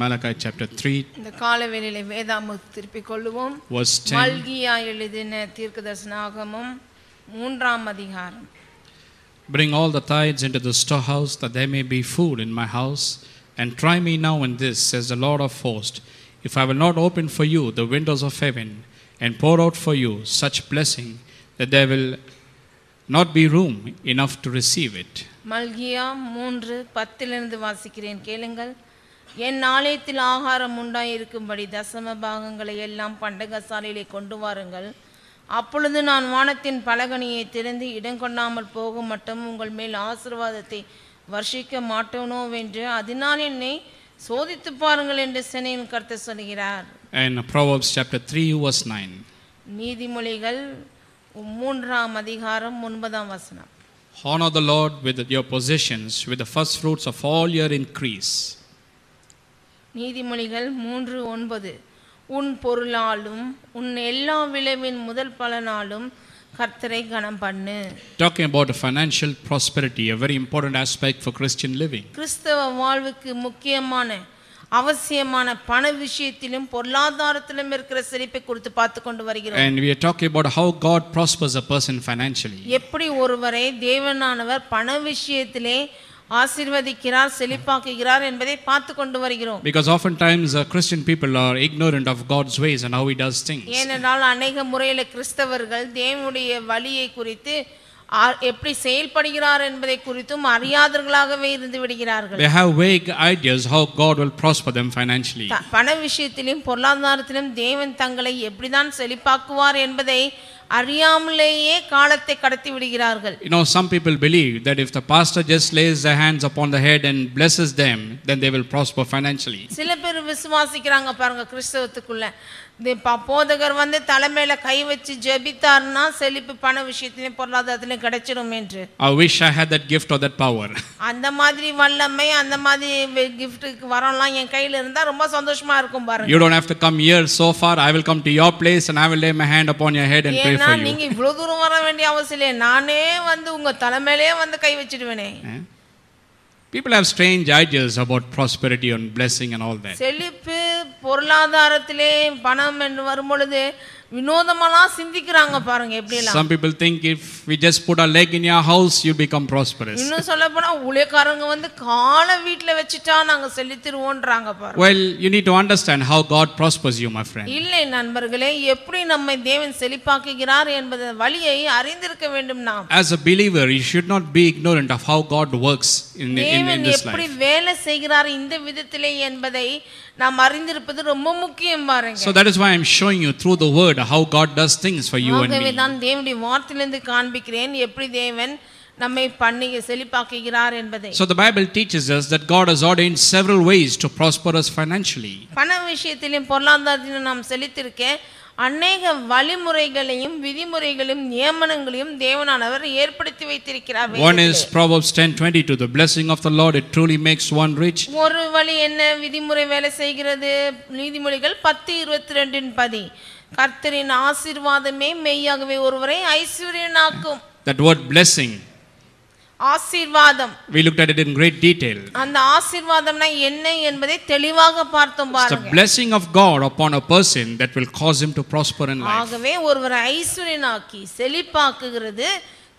Malachi chapter 3 was 10 Bring all the tithes into the storehouse that there may be food in my house and try me now in this says the Lord of hosts if I will not open for you the windows of heaven and pour out for you such blessing that there will not be room enough to receive it மல்கியா 3 10 வாசிக்கிறேன் கேளுங்கள் என் ஆலயத்தில் ஆகாரம் உண்டாயிருக்கும்படி தசம பாகங்களை எல்லாம் பண்டகசாலையிலே கொண்டு வாருங்கள் அப்பொழுது நான் வானத்தின் பலகனியை திறந்து இடங்கொண்டாமல் போகும் மட்டும் உங்கள் மேல் ஆசிர்வாதத்தை வர்ஷிக்க மாட்டோனோ என்று அதனால் என்னை சோதித்து பாருங்கள் என்று சென்னையில் கருத்து சொல்கிறார் and proverbs chapter 3 verse 9 நீதிமொழிகள் மூன்றாம் அதிகாரம் ஒன்பதாம் வசனம் honor the lord with your possessions with the first fruits of all your increase நீதிமொழிகள் மூன்று ஒன்பது உன் பொருளாலும் உன் எல்லா விளைவின் முதல் பலனாலும் கர்த்தரை கணம் பண்ணு talking about financial prosperity a very important aspect for Christian living கிறிஸ்தவ வாழ்வுக்கு முக்கியமான அவசியமான பண விஷயத்திலும் பொருளாதாரத்திலும் இருக்கிற செழிப்பை குறித்து பார்த்து கொண்டு வருகிறோம் and we are talking about how god prospers a person financially எப்படி ஒருவரை தேவனானவர் பண விஷயத்திலே ஆசீர்வதிக்கிறார் செழிப்பாக்குகிறார் என்பதை பார்த்து கொண்டு வருகிறோம் because often times uh, christian people are ignorant of god's ways and how he does things ஏனென்றால் அநேக முறையில் கிறிஸ்தவர்கள் தேவனுடைய வழியை குறித்து எப்படி செயல்படுகிறார் என்பதை குறித்தும் அறியாதவர்களாகவே இருந்து விடுகிறார்கள் they have vague ideas how god will prosper them financially பண விஷயத்திலும் பொருளாதாரத்திலும் தேவன் தங்களை எப்படி தான் செழிப்பாக்குவார் என்பதை அறியாமலேயே காலத்தை கடத்தி விடுகிறார்கள் you know some people believe that if the pastor just lays their hands upon the head and blesses them then they will prosper financially சில பேர் விசுவாசிக்கிறாங்க பாருங்க கிறிஸ்தவத்துக்குள்ள போதகர் வந்து தலைமையில கை வச்சு ஜெபித்தார்னா செழிப்பு பண விஷயத்திலும் பொருளாதாரத்திலும் கிடைச்சிடும் என்று I wish I had that gift or that power அந்த மாதிரி வல்லமை அந்த மாதிரி கிஃப்ட்டுக்கு வரலாம் என் கையில இருந்தா ரொம்ப சந்தோஷமா இருக்கும் பாருங்க you don't have to come here so far I will come to your place and I will lay my hand upon your head and pray for you நீங்க இவ்வளவு தூரம் வர வேண்டிய அவசியம் இல்லை நானே வந்து உங்க தலைமையிலே வந்து கை வச்சிடுவேனே eh? People have strange ideas about prosperity and blessing and all that. செழிப்பு பொருளாதாரத்திலே பணம் என்று வரும்பொழுது வினோதமாலாம் சிந்திக்கிறாங்க பாருங்க எப்படி எல்லாம் some people think if we just put a leg in your house you become prosperous இன்னும் சொல்ல போனா ஊழியக்காரங்க வந்து கால வீட்ல வச்சிட்டா நாங்க செழித்திருவோம்ன்றாங்க பாருங்க well you need to understand how god prospers you my friend இல்லை நண்பர்களே எப்படி நம்மை தேவன் செழிப்பாக்குகிறார் என்பத வழியை அறிந்திருக்க வேண்டும் நாம் as a believer you should not be ignorant of how god works in in, in this life எப்படி வேலை செய்கிறார் இந்த விதத்திலே என்பதை நாம் அறிந்திருப்பது ரொம்ப முக்கியம் பாருங்க so that is why i am showing you through the word God how God does things for you and me நான் தேவனுடைய வார்த்தையிலிருந்து காண்பிக்கிறேன் எப்படி தேவன் நம்மை பண்ணி செழிப்பாக்குகிறார் என்பதை so the Bible teaches us that God has ordained several ways to prosper us financially பண விஷயத்திலும் பொருளாதாரத்திலும் நாம் செலுத்திருக்கேன் அநேக வழிமுறைகளையும் விதிமுறைகளையும் நியமனங்களையும் தேவனானவர் ஏற்படுத்தி வைத்திருக்கிறார் one is proverbs 10 20 to the blessing of the lord it truly makes one rich ஒரு வழி என்ன விதிமுறை வேலை செய்கிறது நீதிமொழிகள் 10 22 இன் பதி கர்த்தரின் ஆசீர்வாதமே மெய்யாகவே ஒருவரை ஐஸ்வர்யனாக்கும் that word blessing ஆசீர்வாதம் we looked at it in great detail அந்த ஆசீர்வாதம்னா என்ன என்பதை தெளிவாக பார்த்தோம் பாருங்க the blessing of god upon a person that will cause him to prosper in life ஆகவே ஒருவரை ஐஸ்வர்யனாக்கி செழிப்பாக்குகிறது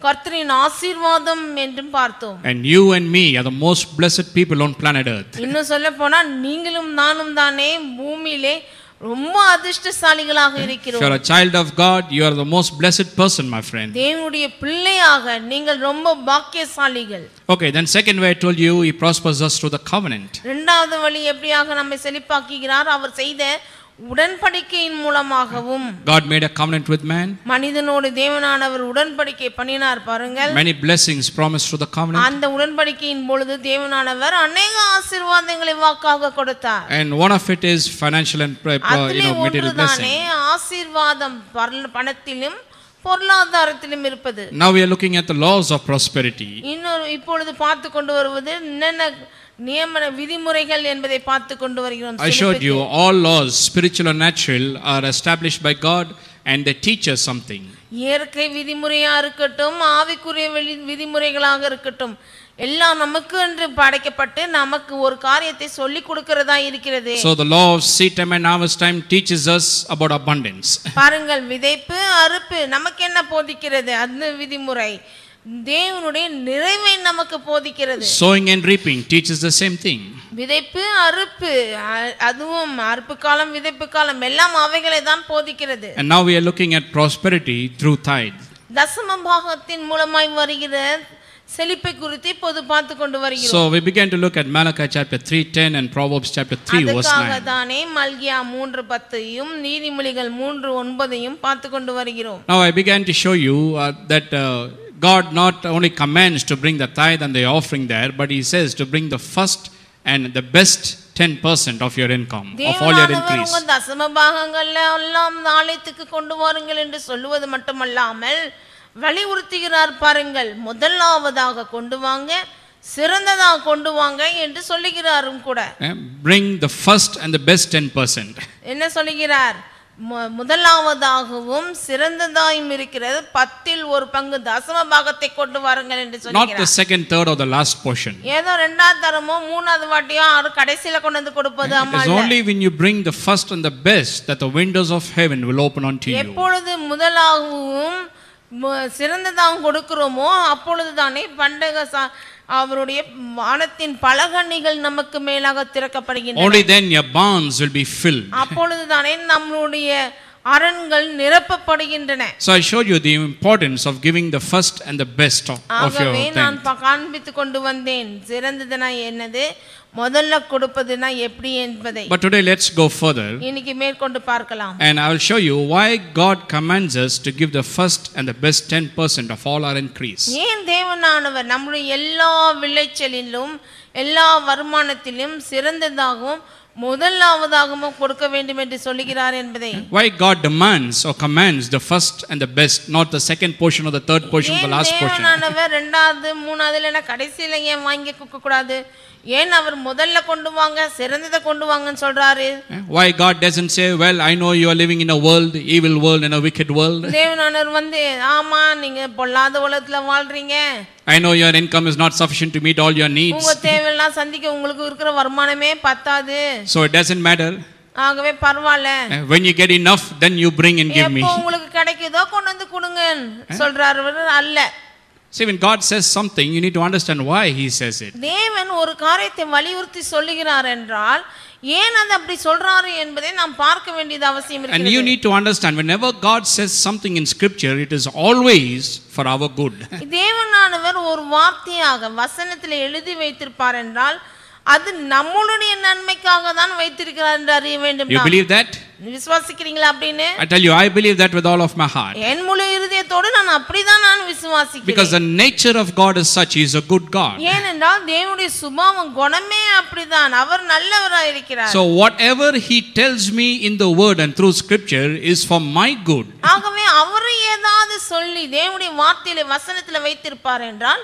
கர்த்தரின் ஆசீர்வாதம் என்றும் பார்த்தோம் and you and me are the most blessed people on planet earth இன்னும் சொல்ல போனா நீங்களும் நானும் தானே பூமியிலே ரொம்ப அதிர்ஷ்டசாலிகளாக இருக்கிறோம் you are a child of god you are the most blessed person my friend தேவனுடைய பிள்ளையாக நீங்கள் ரொம்ப பாக்கியசாலிகள் okay then second way i told you he prospers us through the covenant இரண்டாவது வழி எப்படியாக நம்மை செழிப்பாக்குகிறார் அவர் செய்த உடன்படிக்கையின் மூலமாகவும் God made a covenant with man மனிதனோடு தேவனானவர் உடன்படிக்கை பண்ணினார் பாருங்கள் many blessings promised through the covenant அந்த உடன்படிக்கையின் பொழுது தேவனானவர் अनेक ஆசீர்வாதங்களை வாக்காக கொடுத்தார் and one of it is financial and uh, you know material blessing ஆசீர்வாதம் பணத்திலும் பொருளாதாரத்திலும் இருப்பது now we are looking at the laws of prosperity இன்னொரு இப்பொழுது பார்த்து கொண்டு வருவது என்னென்ன நியமன விதிமுறைகள் என்பதை பார்த்து கொண்டு வருகிறோம் I showed you all laws spiritual and natural are established by God and they teach us something இயற்கை விதிமுறையா இருக்கட்டும் ஆவிக்குரிய விதிமுறைகளாக இருக்கட்டும் எல்லாம் நமக்கு என்று படைக்கப்பட்டு நமக்கு ஒரு காரியத்தை சொல்லி கொடுக்கிறதா இருக்கிறது so the law of seed time and harvest time teaches us about abundance பாருங்கள் விதைப்பு அறுப்பு நமக்கு என்ன போதிக்கிறது அந்த விதிமுறை தேவனுடைய நிறைவை நமக்கு போதிக்கிறது sowing and reaping teaches the same thing விதைப்பு அறுப்பு அதுவும் அறுப்பு காலம் விதைப்பு காலம் எல்லாம் அவைகளை தான் போதிக்கிறது and now we are looking at prosperity through tithe தசம பாகத்தின் மூலமாய் வருகிற செழிப்பை குறித்து இப்போது பார்த்து கொண்டு வருகிறோம் so we began to look at Malachi chapter 3 10 and Proverbs chapter 3 verse 9 அதற்காக தானே மல்கியா 3:10 யும் நீதிமொழிகள் 3:9 யும் பார்த்து கொண்டு வருகிறோம் now i began to show you uh, that uh, God not only commands to bring the tithe and the offering there, but He says to bring the first and the best 10% of your income, of all your increase. உங்கள் தசம பாகங்கள்ல எல்லாம் ஆலயத்துக்கு கொண்டு வாருங்கள் என்று சொல்லுவது மட்டுமல்லாமல் வலியுறுத்துகிறார் பாருங்கள் முதலாவதாக கொண்டு வாங்க சிறந்ததாக கொண்டு வாங்க என்று சொல்லுகிறாரும் கூட eh, bring the first and the best 10% என்ன சொல்லுகிறார் முதலாவதாகவும் சிறந்ததாயும் இருக்கிறது பத்தில் ஒரு பங்கு தசம பாகத்தை கொண்டு வாருங்கள் என்று சொல்லுகிறார் not the second third or the last portion ஏதோ இரண்டாவது தரமோ மூணாவது வாட்டியோ அவர் கடைசில கொண்டு வந்து கொடுப்பது அம்மா இல்ல only when you bring the first and the best that the windows of heaven will open unto you எப்பொழுது முதலாகவும் சிறந்ததாகவும் கொடுக்கிறோமோ அப்பொழுது தானே பண்டக அவருடைய வானத்தின் பலகணிகள் நமக்கு மேலாக திறக்கப்படுகின்றன only then your barns will be filled அப்பொழுதுதானே நம்மளுடைய அரண்கள் நிரப்பப்படுகின்றன so i showed you the importance of giving the first and the best of, of your ஆகவே நான் காண்பித்து கொண்டு வந்தேன் சிறந்ததுனா என்னது முதல்ல கொடுப்பதுனா எப்படி என்பதை but today let's go further இன்னைக்கு மேற்கொண்டு பார்க்கலாம் and i will show you why god commands us to give the first and the best 10% of all our increase ஏன் தேவனானவர் நம்முடைய எல்லா விளைச்சலிலும் எல்லா வருமானத்திலும் சிறந்ததாகவும் முதலாவதாகவும் கொடுக்க வேண்டும் என்று சொல்லுகிறார் என்பதை why god demands or commands the first and the best not the second portion or the third portion or the last portion நான் அவர் இரண்டாவது மூணாவது இல்லனா கடைசில ஏன் வாங்கி கொடுக்க கூடாது ஏன் அவர் முதல்ல கொண்டு வாங்க சிறந்தத கொண்டு வாங்கன்னு சொல்றாரு why god doesn't say well i know you are living in a world evil world in a wicked world தேவனானவர் வந்து ஆமா நீங்க பொல்லாத உலகத்துல வாழ்றீங்க I know your income is not sufficient to meet all your needs. உங்க தேவையெல்லாம் சந்திக்க உங்களுக்கு இருக்கிற வருமானமே பத்தாது சோ it doesn't matter. ஆகவே பரவாயில்ல uh, when you get enough then you bring and give me உங்களுக்கு கிடைக்குதோ கொண்டு வந்து கொடுங்க சொல்றாரு அல்ல See, when God says something, you need to understand why He says it. தேவன் ஒரு காரியத்தை வலியுறுத்தி சொல்லுகிறார் என்றால் ஏன் அது அப்படி சொல்றாரு என்பதை நாம் பார்க்க வேண்டியது அவசியம் இருக்கிறது and you need to understand whenever god says something in scripture it is always for our good தேவனானவர் ஒரு வார்த்தையாக வசனத்தில் எழுதி வைத்திருப்பார் என்றால் அது நம்மளுடைய நன்மைக்காக தான் வைத்திருக்கிறார் என்று அறிய வேண்டும் you believe that விசுவாசிக்கிறீங்களா அப்படின்னு i tell you i believe that with all of my heart என் முழு இதயத்தோடு நான் அப்படி தான் நான் விசுவாசிக்கிறேன் because the nature of god is such he is a good god ஏனென்றால் தேவனுடைய சுபாவம் குணமே அப்படிதான் அவர் நல்லவராய் இருக்கிறார் so whatever he tells me in the word and through scripture is for my good ஆகவே அவர் ஏதாவது சொல்லி தேவனுடைய வார்த்தையிலே வசனத்திலே வைத்திருப்பார் என்றால்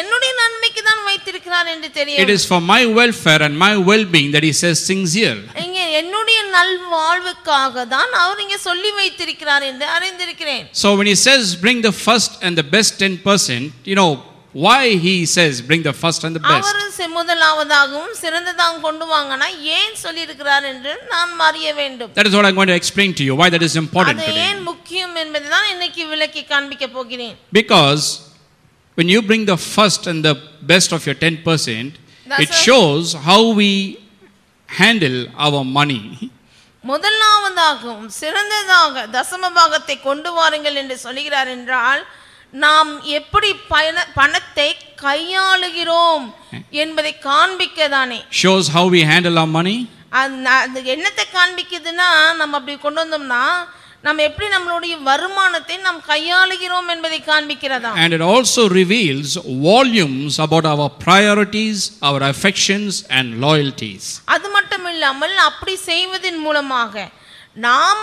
என்னுடைய நன்மைக்கு தான் வைத்திருக்கிறார் என்று தெரியும் it is for my welfare and my well being that he says things here இங்க என்னுடைய நல்வாழ்வுக்காக தான் அவர் இங்க சொல்லி வைத்திருக்கிறார் என்று அறிந்திருக்கிறேன் so when he says bring the first and the best 10% you know why he says bring the first and the best அவர் முதலாவதாகவும் சிறந்ததாகவும் கொண்டு வாங்கனா ஏன் சொல்லி இருக்கிறார் என்று நான் அறிய வேண்டும் that is what i'm going to explain to you why that is important today அது ஏன் முக்கியம் என்பதை தான் இன்னைக்கு விளக்கி காண்பிக்க போகிறேன் because when you bring the first and the best of your 10%, That's it shows how we handle our money. முதலாவதாகவும் சிறந்ததாக தசம பாகத்தை கொண்டு வாருங்கள் என்று சொல்கிறார் என்றால் நாம் எப்படி பண பணத்தை கையாளுகிறோம் என்பதை காண்பிக்க தானே shows how we handle our money அது என்னத்தை காண்பிக்குதுன்னா நம்ம அப்படி கொண்டு வந்தோம்னா நாம் எப்படி நம்மளுடைய வருமானத்தை நாம் கையாளுகிறோம் என்பதை காண்பிக்கிறதா and it also reveals volumes about our priorities our affections and loyalties அது மட்டும் இல்லாமல் அப்படி செய்வதன் மூலமாக நாம்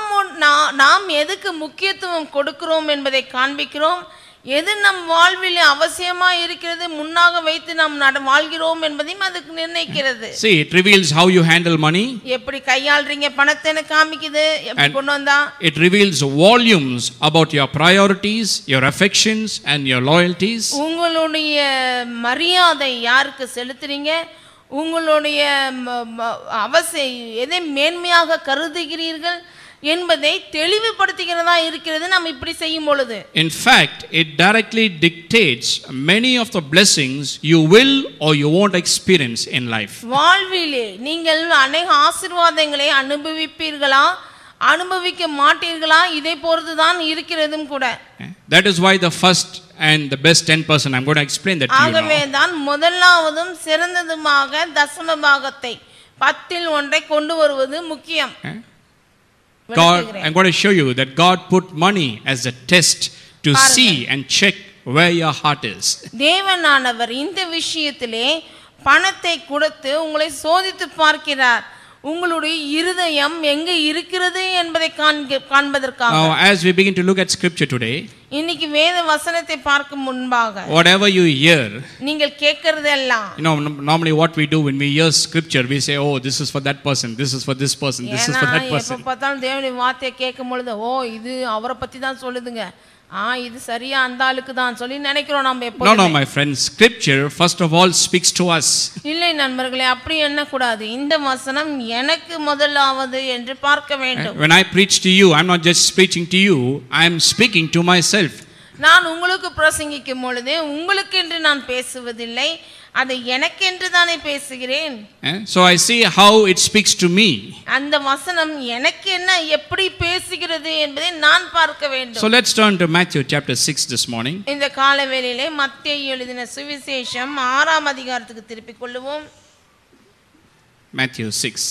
நாம் எதுக்கு முக்கியத்துவம் கொடுக்கிறோம் என்பதை காண்பிக்கிறோம் எது நம் வாழ்வில் அவசியமா இருக்கிறது முன்னாக வைத்து நாம் வாழ்கிறோம் என்பதையும் அதுக்கு நிர்ணயிக்கிறது see it reveals how you handle money எப்படி கையாளறீங்க பணத்தை காமிக்குது எப்படி கொண்டு வந்தா it reveals volumes about your priorities your affections and your loyalties உங்களுடைய மரியாதை யாருக்கு செலுத்துறீங்க உங்களுடைய அவசியம் எதை மேன்மையாக கருதுகிறீர்கள் என்பதை தெளிவுபடுத்துகிறதா இருக்கிறது நாம் இப்படி செய்யும் பொழுது in fact it directly dictates many of the blessings you will or you won't experience in life வாழ்விலே நீங்கள் அநேக ஆசீர்வாதங்களை அனுபவிப்பீர்களா அனுபவிக்க மாட்டீர்களா இதை போறது தான் இருக்கிறதும் கூட eh? that is why the first and the best 10% i'm going to explain that to you ஆகவே தான் முதலாவதும் சிறந்ததுமாக தசம பாகத்தை பத்தில் ஒன்றை கொண்டு வருவது முக்கியம் eh? God, I'm going to show you that God put money as a test to see and check where your heart is. தேவனானவர் இந்த விஷயத்திலே பணத்தை கொடுத்து உங்களை சோதித்து பார்க்கிறார் உங்களுடைய இருதயம் எங்க இருக்கிறது என்பதை காண்பதற்காக Now as we begin to look at scripture today இன்னைக்கு வேத வசனத்தை பார்க்கும் முன்பாக whatever you hear நீங்கள் கேட்கிறது எல்லாம் you know normally what we do when we hear scripture we say oh this is for that person this is for this person this is for that person ஏன்னா எப்ப பார்த்தாலும் தேவனுடைய வார்த்தையை கேட்கும் பொழுது ஓ இது அவரை பத்தி தான் சொல்லுதுங்க ஆ இது சரியா அந்த ஆளுக்கு தான் சொல்லி நினைக்கிறோம் நம்ம எப்போ no no my friend scripture first of all speaks to us இல்லை நண்பர்களே அப்படி என்ன கூடாது இந்த வசனம் எனக்கு முதலாவது என்று பார்க்க eh, வேண்டும் when i preach to you i'm not just preaching to you i am speaking to myself நான் உங்களுக்கு பிரசங்கிக்கும் பொழுதே உங்களுக்கு என்று நான் பேசுவதில்லை அது எனக்கென்று தானே பேசுகிறேன் so i see how it speaks to me அந்த வசனம் எனக்கு என்ன எப்படி பேசுகிறது என்பதை நான் பார்க்க வேண்டும் so let's turn to matthew chapter 6 this morning இந்த காலவேளையிலே மத்தேயு எழுதின சுவிசேஷம் ஆறாம் அதிகாரத்துக்கு திருப்பி கொள்வோம் matthew 6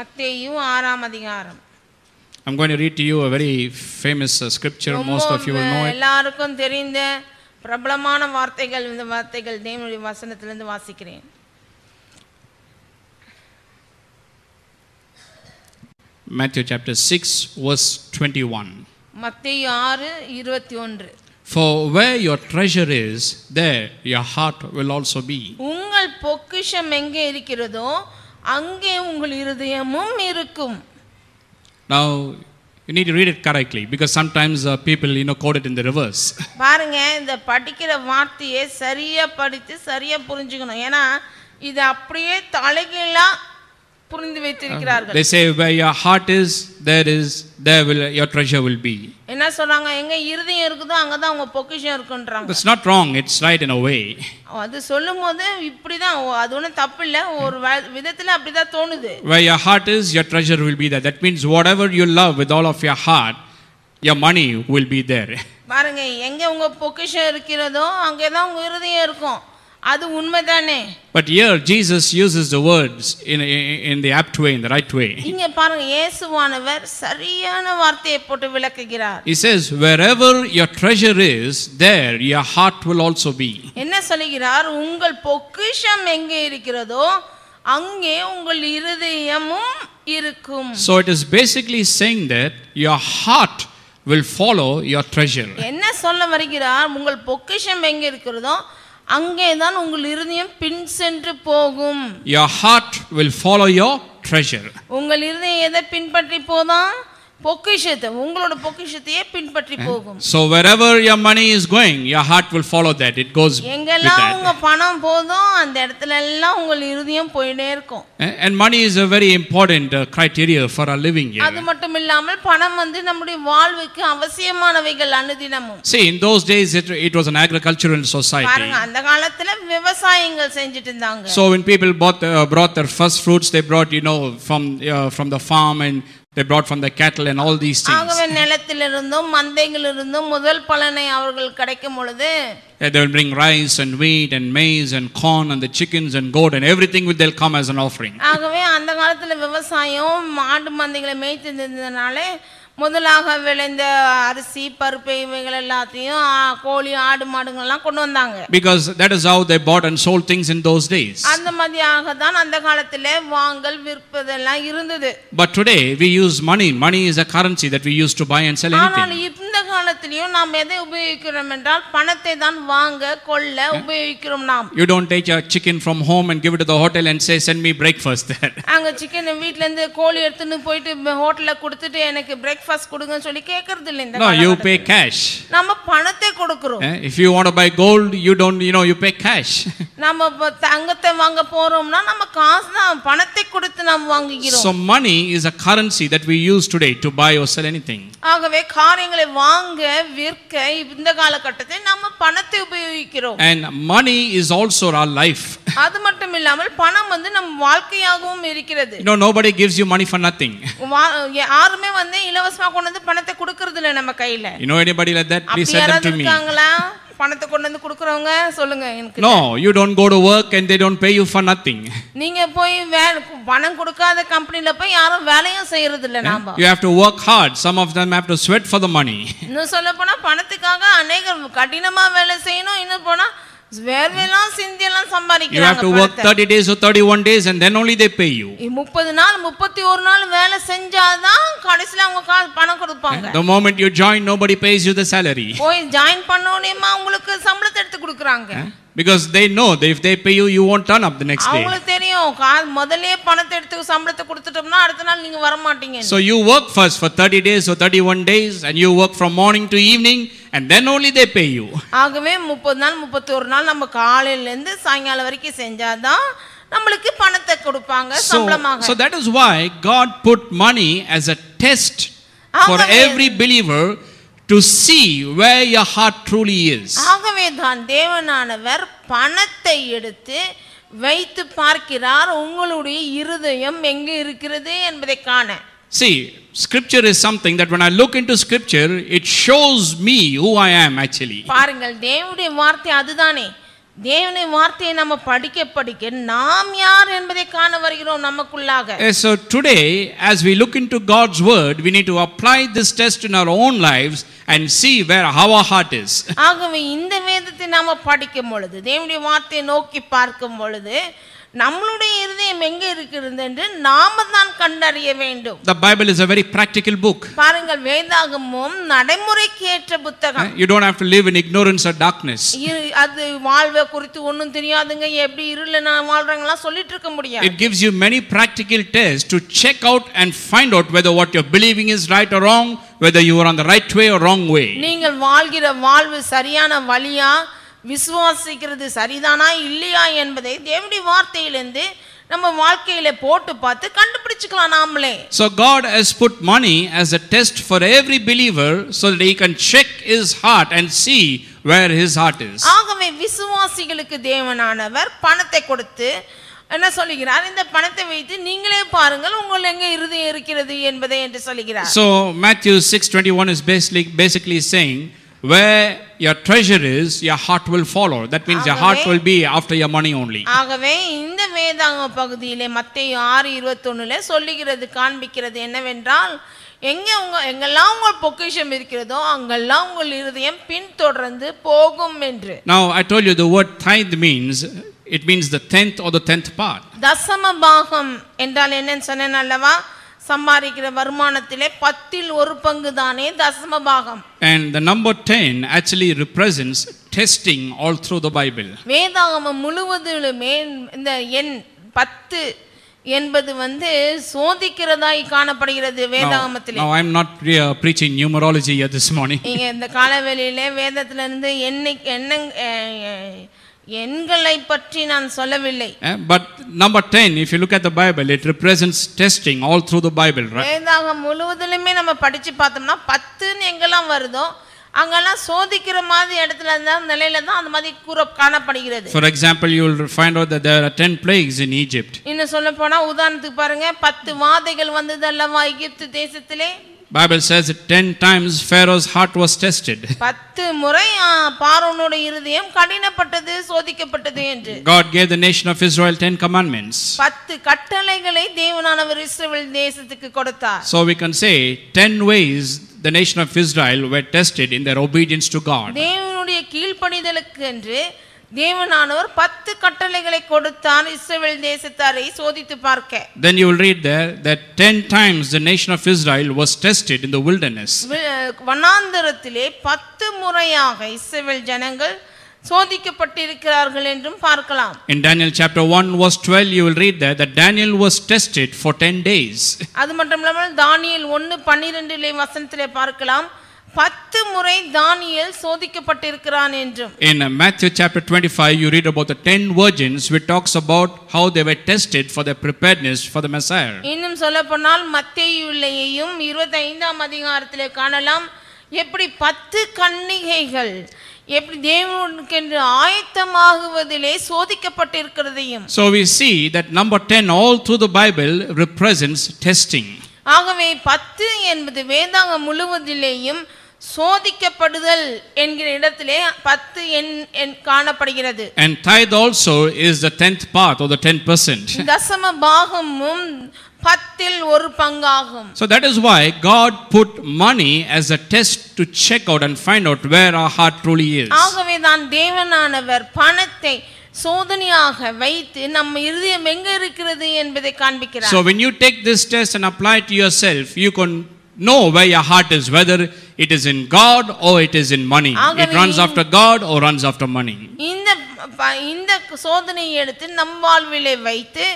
மத்தேயு ஆறாம் அதிகாரம் I'm going to read to you a very famous uh, scripture most of you will know it எல்லாருக்கும் தெரிந்த பிரபலமான வார்த்தைகள் இந்த வார்த்தைகள் தேவனுடைய வசனத்திலிருந்து வாசிக்கிறேன் Matthew chapter 6 verse 21 மத்தேயு 6 21 For where your treasure is there your heart will also be உங்கள் பொக்கிஷம் எங்கே இருக்கிறதோ அங்கே உங்கள் இருதயமும் இருக்கும் Now you need read it correctly because sometimes people you know quote it in the reverse பாருங்க இந்த படிக்கிற வார்த்தையை சரியாக படித்து சரியாக புரிஞ்சுக்கணும் ஏன்னா இது அப்படியே தலைகீழாக புரிந்து வைத்திருக்கிறார்கள் they say where your heart is there is there will your treasure will be என்ன சொல்றாங்க எங்க இருதயம் இருக்குதோ அங்க தான் உங்க பொக்கிஷம் இருக்குன்றாங்க it's not wrong it's right in a way அது சொல்லும்போது இப்படி தான் அது ஒண்ணும் தப்பு இல்ல ஒரு விதத்துல அப்படி தான் தோணுது where your heart is your treasure will be there that means whatever you love with all of your heart your money will be there பாருங்க எங்க உங்க பொக்கிஷம் இருக்கிறதோ அங்க தான் உங்க இருதயம் இருக்கும் அது உண்மை தானே but here Jesus uses the words in in the apt way in the right way இங்க பாருங்க இயேசுவானவர் சரியான வார்த்தையை போட்டு விளக்குகிறார் he says wherever your treasure is there your heart will also be என்ன சொல்கிறார் உங்கள் பொக்கிஷம் எங்கே இருக்கிறதோ அங்கே உங்கள் இருதயமும் இருக்கும் so it is basically saying that your heart will follow your treasure என்ன சொல்ல வருகிறார் உங்கள் பொக்கிஷம் எங்கே இருக்கிறதோ அங்கே தான் உங்கள் இருதயம் பின் சென்று போகும் your heart will follow your treasure உங்கள் இருதயம் எதை பின்பற்றி போதா பொக்கிஷத்தை உங்களோட பொக்கிஷத்தையே பின்பற்றி போகும் so wherever your money is going your heart will follow that it goes எங்கெல்லாம் உங்க பணம் போதோ அந்த இடத்துல எல்லாம் உங்க இருதயம் போயிட்டே இருக்கும் and money is a very important uh, criteria for our living here அது மட்டும் இல்லாமல் பணம் வந்து நம்முடைய வாழ்வுக்கு அவசியமானவைகள் அனுதினமும் see in those days it, it was an agricultural society பாருங்க அந்த காலத்துல விவசாயங்கள் செஞ்சிட்டு இருந்தாங்க so when people bought uh, brought their first fruits they brought you know from uh, from the farm and they brought from the cattle and all these things. they will bring rice and wheat and maize and corn and the chickens and goat and everything will they'll come as an offering. முதலாக விளைந்த அரிசி பருப்பு இவைகள் எல்லாத்தையும் கோழி ஆடு கொண்டு வந்தாங்க because that is how they bought and sold things in those days அந்த மாதிரியாக தான் அந்த காலத்துல வாங்கல் விற்பதெல்லாம் இருந்தது but today we use money money is a currency that we use to buy and sell anything ஆனால் காலத்திலையும் நாம் எதை உபயோகிக்கிறோம் என்றால் பணத்தை தான் வாங்க கொள்ள உபயோகிக்கிறோம் நாம் you don't take a chicken from home and give it to the hotel and say send me breakfast there அங்க சிக்கன் வீட்ல இருந்து கோழி எடுத்துட்டு போயிட்டு ஹோட்டல்ல கொடுத்துட்டு எனக்கு பிரேக்ஃபாஸ்ட் கொடுங்கன்னு சொல்லி கேக்குறது இல்ல இந்த no you pay cash நம்ம பணத்தை கொடுக்கிறோம் if you want to buy gold you don't you know you pay cash நம்ம தங்கத்தை வாங்க போறோம்னா நம்ம காசு தான் பணத்தை கொடுத்து நாம் வாங்குகிறோம் so money is a currency that we use today to buy or sell anything ஆகவே காரியங்களை வாங்க விற்க இந்த காலகட்டத்தில் நம்ம பணத்தை உபயோகிக்கிறோம் and money is also our life அது மட்டும் இல்லாமல் பணம் வந்து நம் வாழ்க்கையாகவும் இருக்கிறது you know nobody gives you money for nothing யாருமே வந்து இலவசமா கொண்டு வந்து பணத்தை கொடுக்கிறது இல்ல நம்ம கையில you know anybody like that please send them to me பணத்தை கொண்டு வந்து கொடுக்கறவங்க சொல்லுங்க எனக்கு no you don't go to work and they don't pay you for nothing நீங்க போய் பணம் கொடுக்காத கம்பெனில போய் யாரும் வேலையும் செய்யறது இல்ல நாம you have to work hard some of them have to sweat for the money இன்னும் சொல்ல போனா பணத்துக்காக அநேகர் கடினமா வேலை செய்யணும் இன்னும் போனா வேர்வையெல்லாம் சிந்தி எல்லாம் you have to work 30 days or 31 days and then only they pay you 30 நாள் 31 நாள் வேலை செஞ்சாதான் கடைசில அவங்க பணம் கொடுப்பாங்க the moment you join nobody pays you the salary join பண்ண உடனே உங்களுக்கு சம்பளத்தை எடுத்து கொடுக்கறாங்க because they know that if they pay you you won't turn up the next day so you work first for 30 days or 31 days and you work from morning to evening and then only they pay you so that is why god put money as a test for every believer to see where your heart truly is ஆகவே தான் தேவனானவர் பணத்தை எடுத்து வைத்து பார்க்கிறார் உங்களுடைய இருதயம் எங்கே இருக்கிறது என்பதை காண see scripture is something that when i look into scripture it shows me who i am actually பாருங்கள் தேவனுடைய வார்த்தை அதுதானே தேவனை வார்த்தையை நம்ம படிக்க படிக்க நாம் யார் என்பதை காண வருகிறோம் நமக்குள்ளாக so today as we look into god's word we need to apply this test in our own lives and see where our heart is ஆகவே இந்த வேதத்தை நாம படிக்கும் பொழுது தேவனுடைய வார்த்தையை நோக்கி பார்க்கும் பொழுது நம்மளுடைய இருதயம் எங்கே இருக்கிறது என்று நாம தான் கண்டறிய வேண்டும் the bible is a very practical book பாருங்கள் வேதாகமம் நடைமுறைக்கு ஏற்ற புத்தகம் eh, you don't have to live in ignorance or darkness அது வாழ்வை குறித்து ஒண்ணும் தெரியாதுங்க எப்படி இருள நான் வாழ்றங்களா சொல்லிட்டு இருக்க முடியாது it gives you many practical tests to check out and find out whether what you're believing is right or wrong whether you are on the right way or wrong way நீங்கள் வாழ்கிற வாழ்வு சரியான வழியா விசுவாசிக்கிறது சரிதானா இல்லையா என்பதை தேவனுடைய வார்த்தையிலிருந்து நம்ம வாழ்க்கையில போட்டு பார்த்து கண்டுபிடிச்சுக்கலாம் நாமளே so God has put money as a test for every believer so that he can check his heart and see where his heart is ஆகவே விசுவாசிகளுக்கு தேவனானவர் பணத்தை கொடுத்து என்ன சொல்லுகிறார் இந்த பணத்தை வைத்து நீங்களே பாருங்கள் உங்கள் எங்க இருதயம் இருக்கிறது என்பதை என்று சொல்லுகிறார் so matthew 6:21 is basically basically saying where your treasure is your heart will follow that means your heart will be after your money only ஆகவே இந்த வேதாங்க பகுதியிலே மத்தேயு 6:21ல சொல்லுகிறது காண்பிக்கிறது என்னவென்றால் எங்கே உங்க எங்கெல்லாம் உங்கள் பொக்கிஷம் இருக்கிறதோ அங்கெல்லாம் உங்கள் இருதயம் பின்தொடர்ந்து போகும் என்று now i told you the word tithe means it means the tenth or the tenth part தசம பாகம் என்றால் என்னன்னு சொன்னேன் அல்லவா சம்பாதிக்கிற வருமானத்திலே பத்தில் ஒரு பங்கு தானே தசமபாகம் and the number 10 actually represents testing all through the bible வேதாகமம் முழுவதிலுமே இந்த எண் 10 என்பது வந்து சோதிக்கிறதாய் காணப்படுகிறது வேதாகமத்தில் now i am not uh, preaching numerology here this morning இந்த காலவெளியிலே வேதத்திலிருந்து எண்ணி எண்ண எண்களை பற்றி நான் சொல்லவில்லை but number 10 if you look at the Bible it represents testing all through the Bible right வேதாகம் முழுவதிலுமே நம்ம படிச்சு பார்த்தோம்னா 10 னு எங்கெல்லாம் வருதோ அங்கெல்லாம் சோதிக்கிற மாதிரி இடத்துல தான் நிலையில தான் அந்த மாதிரி கூற காணப்படுகிறது for example you will find out that there are 10 plagues in Egypt இன்னும் சொல்ல போனா உதாரணத்துக்கு பாருங்க 10 வாதைகள் வந்தது அல்லவா எகிப்து தேசத்திலே Bible says 10 times Pharaoh's heart was tested. God gave the nation of Israel 10 commandments. So we can say 10 ways the nation of Israel were tested in their obedience to God. தேவனானவர் பத்து கட்டளைகளை கொடுத்தார் இஸ்ரவேல் தேசத்தாரை சோதித்து பார்க்க then you will read there that 10 times the nation of israel was tested in the wilderness வனாந்தரத்திலே 10 முறையாக இஸ்ரவேல் ஜனங்கள் சோதிக்கப்பட்டிருக்கிறார்கள் என்றும் பார்க்கலாம் in daniel chapter 1 verse 12 you will read there that daniel was tested for 10 days அது மட்டும் தானியேல் 1 12 லே வசனத்திலே பார்க்கலாம் பத்து முறை தானியல் சோதிக்கப்பட்டிருக்கிறான் என்றும் in matthew chapter 25 you read about the 10 virgins which talks about how they were tested for their preparedness for the messiah இன்னும் சொல்லப்போனால் மத்தேயுலையும் 25 ஆம் அதிகாரத்திலே காணலாம் எப்படி பத்து கன்னிகைகள் எப்படி தேவனுக்கென்று ஆயத்தமாகுவதிலே சோதிக்கப்பட்டிருக்கிறதையும் so we see that number 10 all through the bible represents testing ஆகவே பத்து என்பது வேதாங்க முழுவதிலேயும் சோதிக்கப்படுதல் என்கிற இடத்திலே பத்து எண் காணப்படுகிறது and tithe also is the 10th part or the 10% தசம பாகமும் பத்தில் ஒரு பங்காகும் so that is why god put money as a test to check out and find out where our heart truly is ஆகவே தான் தேவனானவர் பணத்தை சோதனையாக வைத்து நம்ம இருதயம் எங்க இருக்கிறது என்பதை காண்பிக்கிறார் so when you take this test and apply it to yourself you can know where your heart is, whether it is in God or it is in money. It runs after God or runs after money. இந்த இந்த சோதனையை எடுத்து நம் வாழ்விலே வைத்து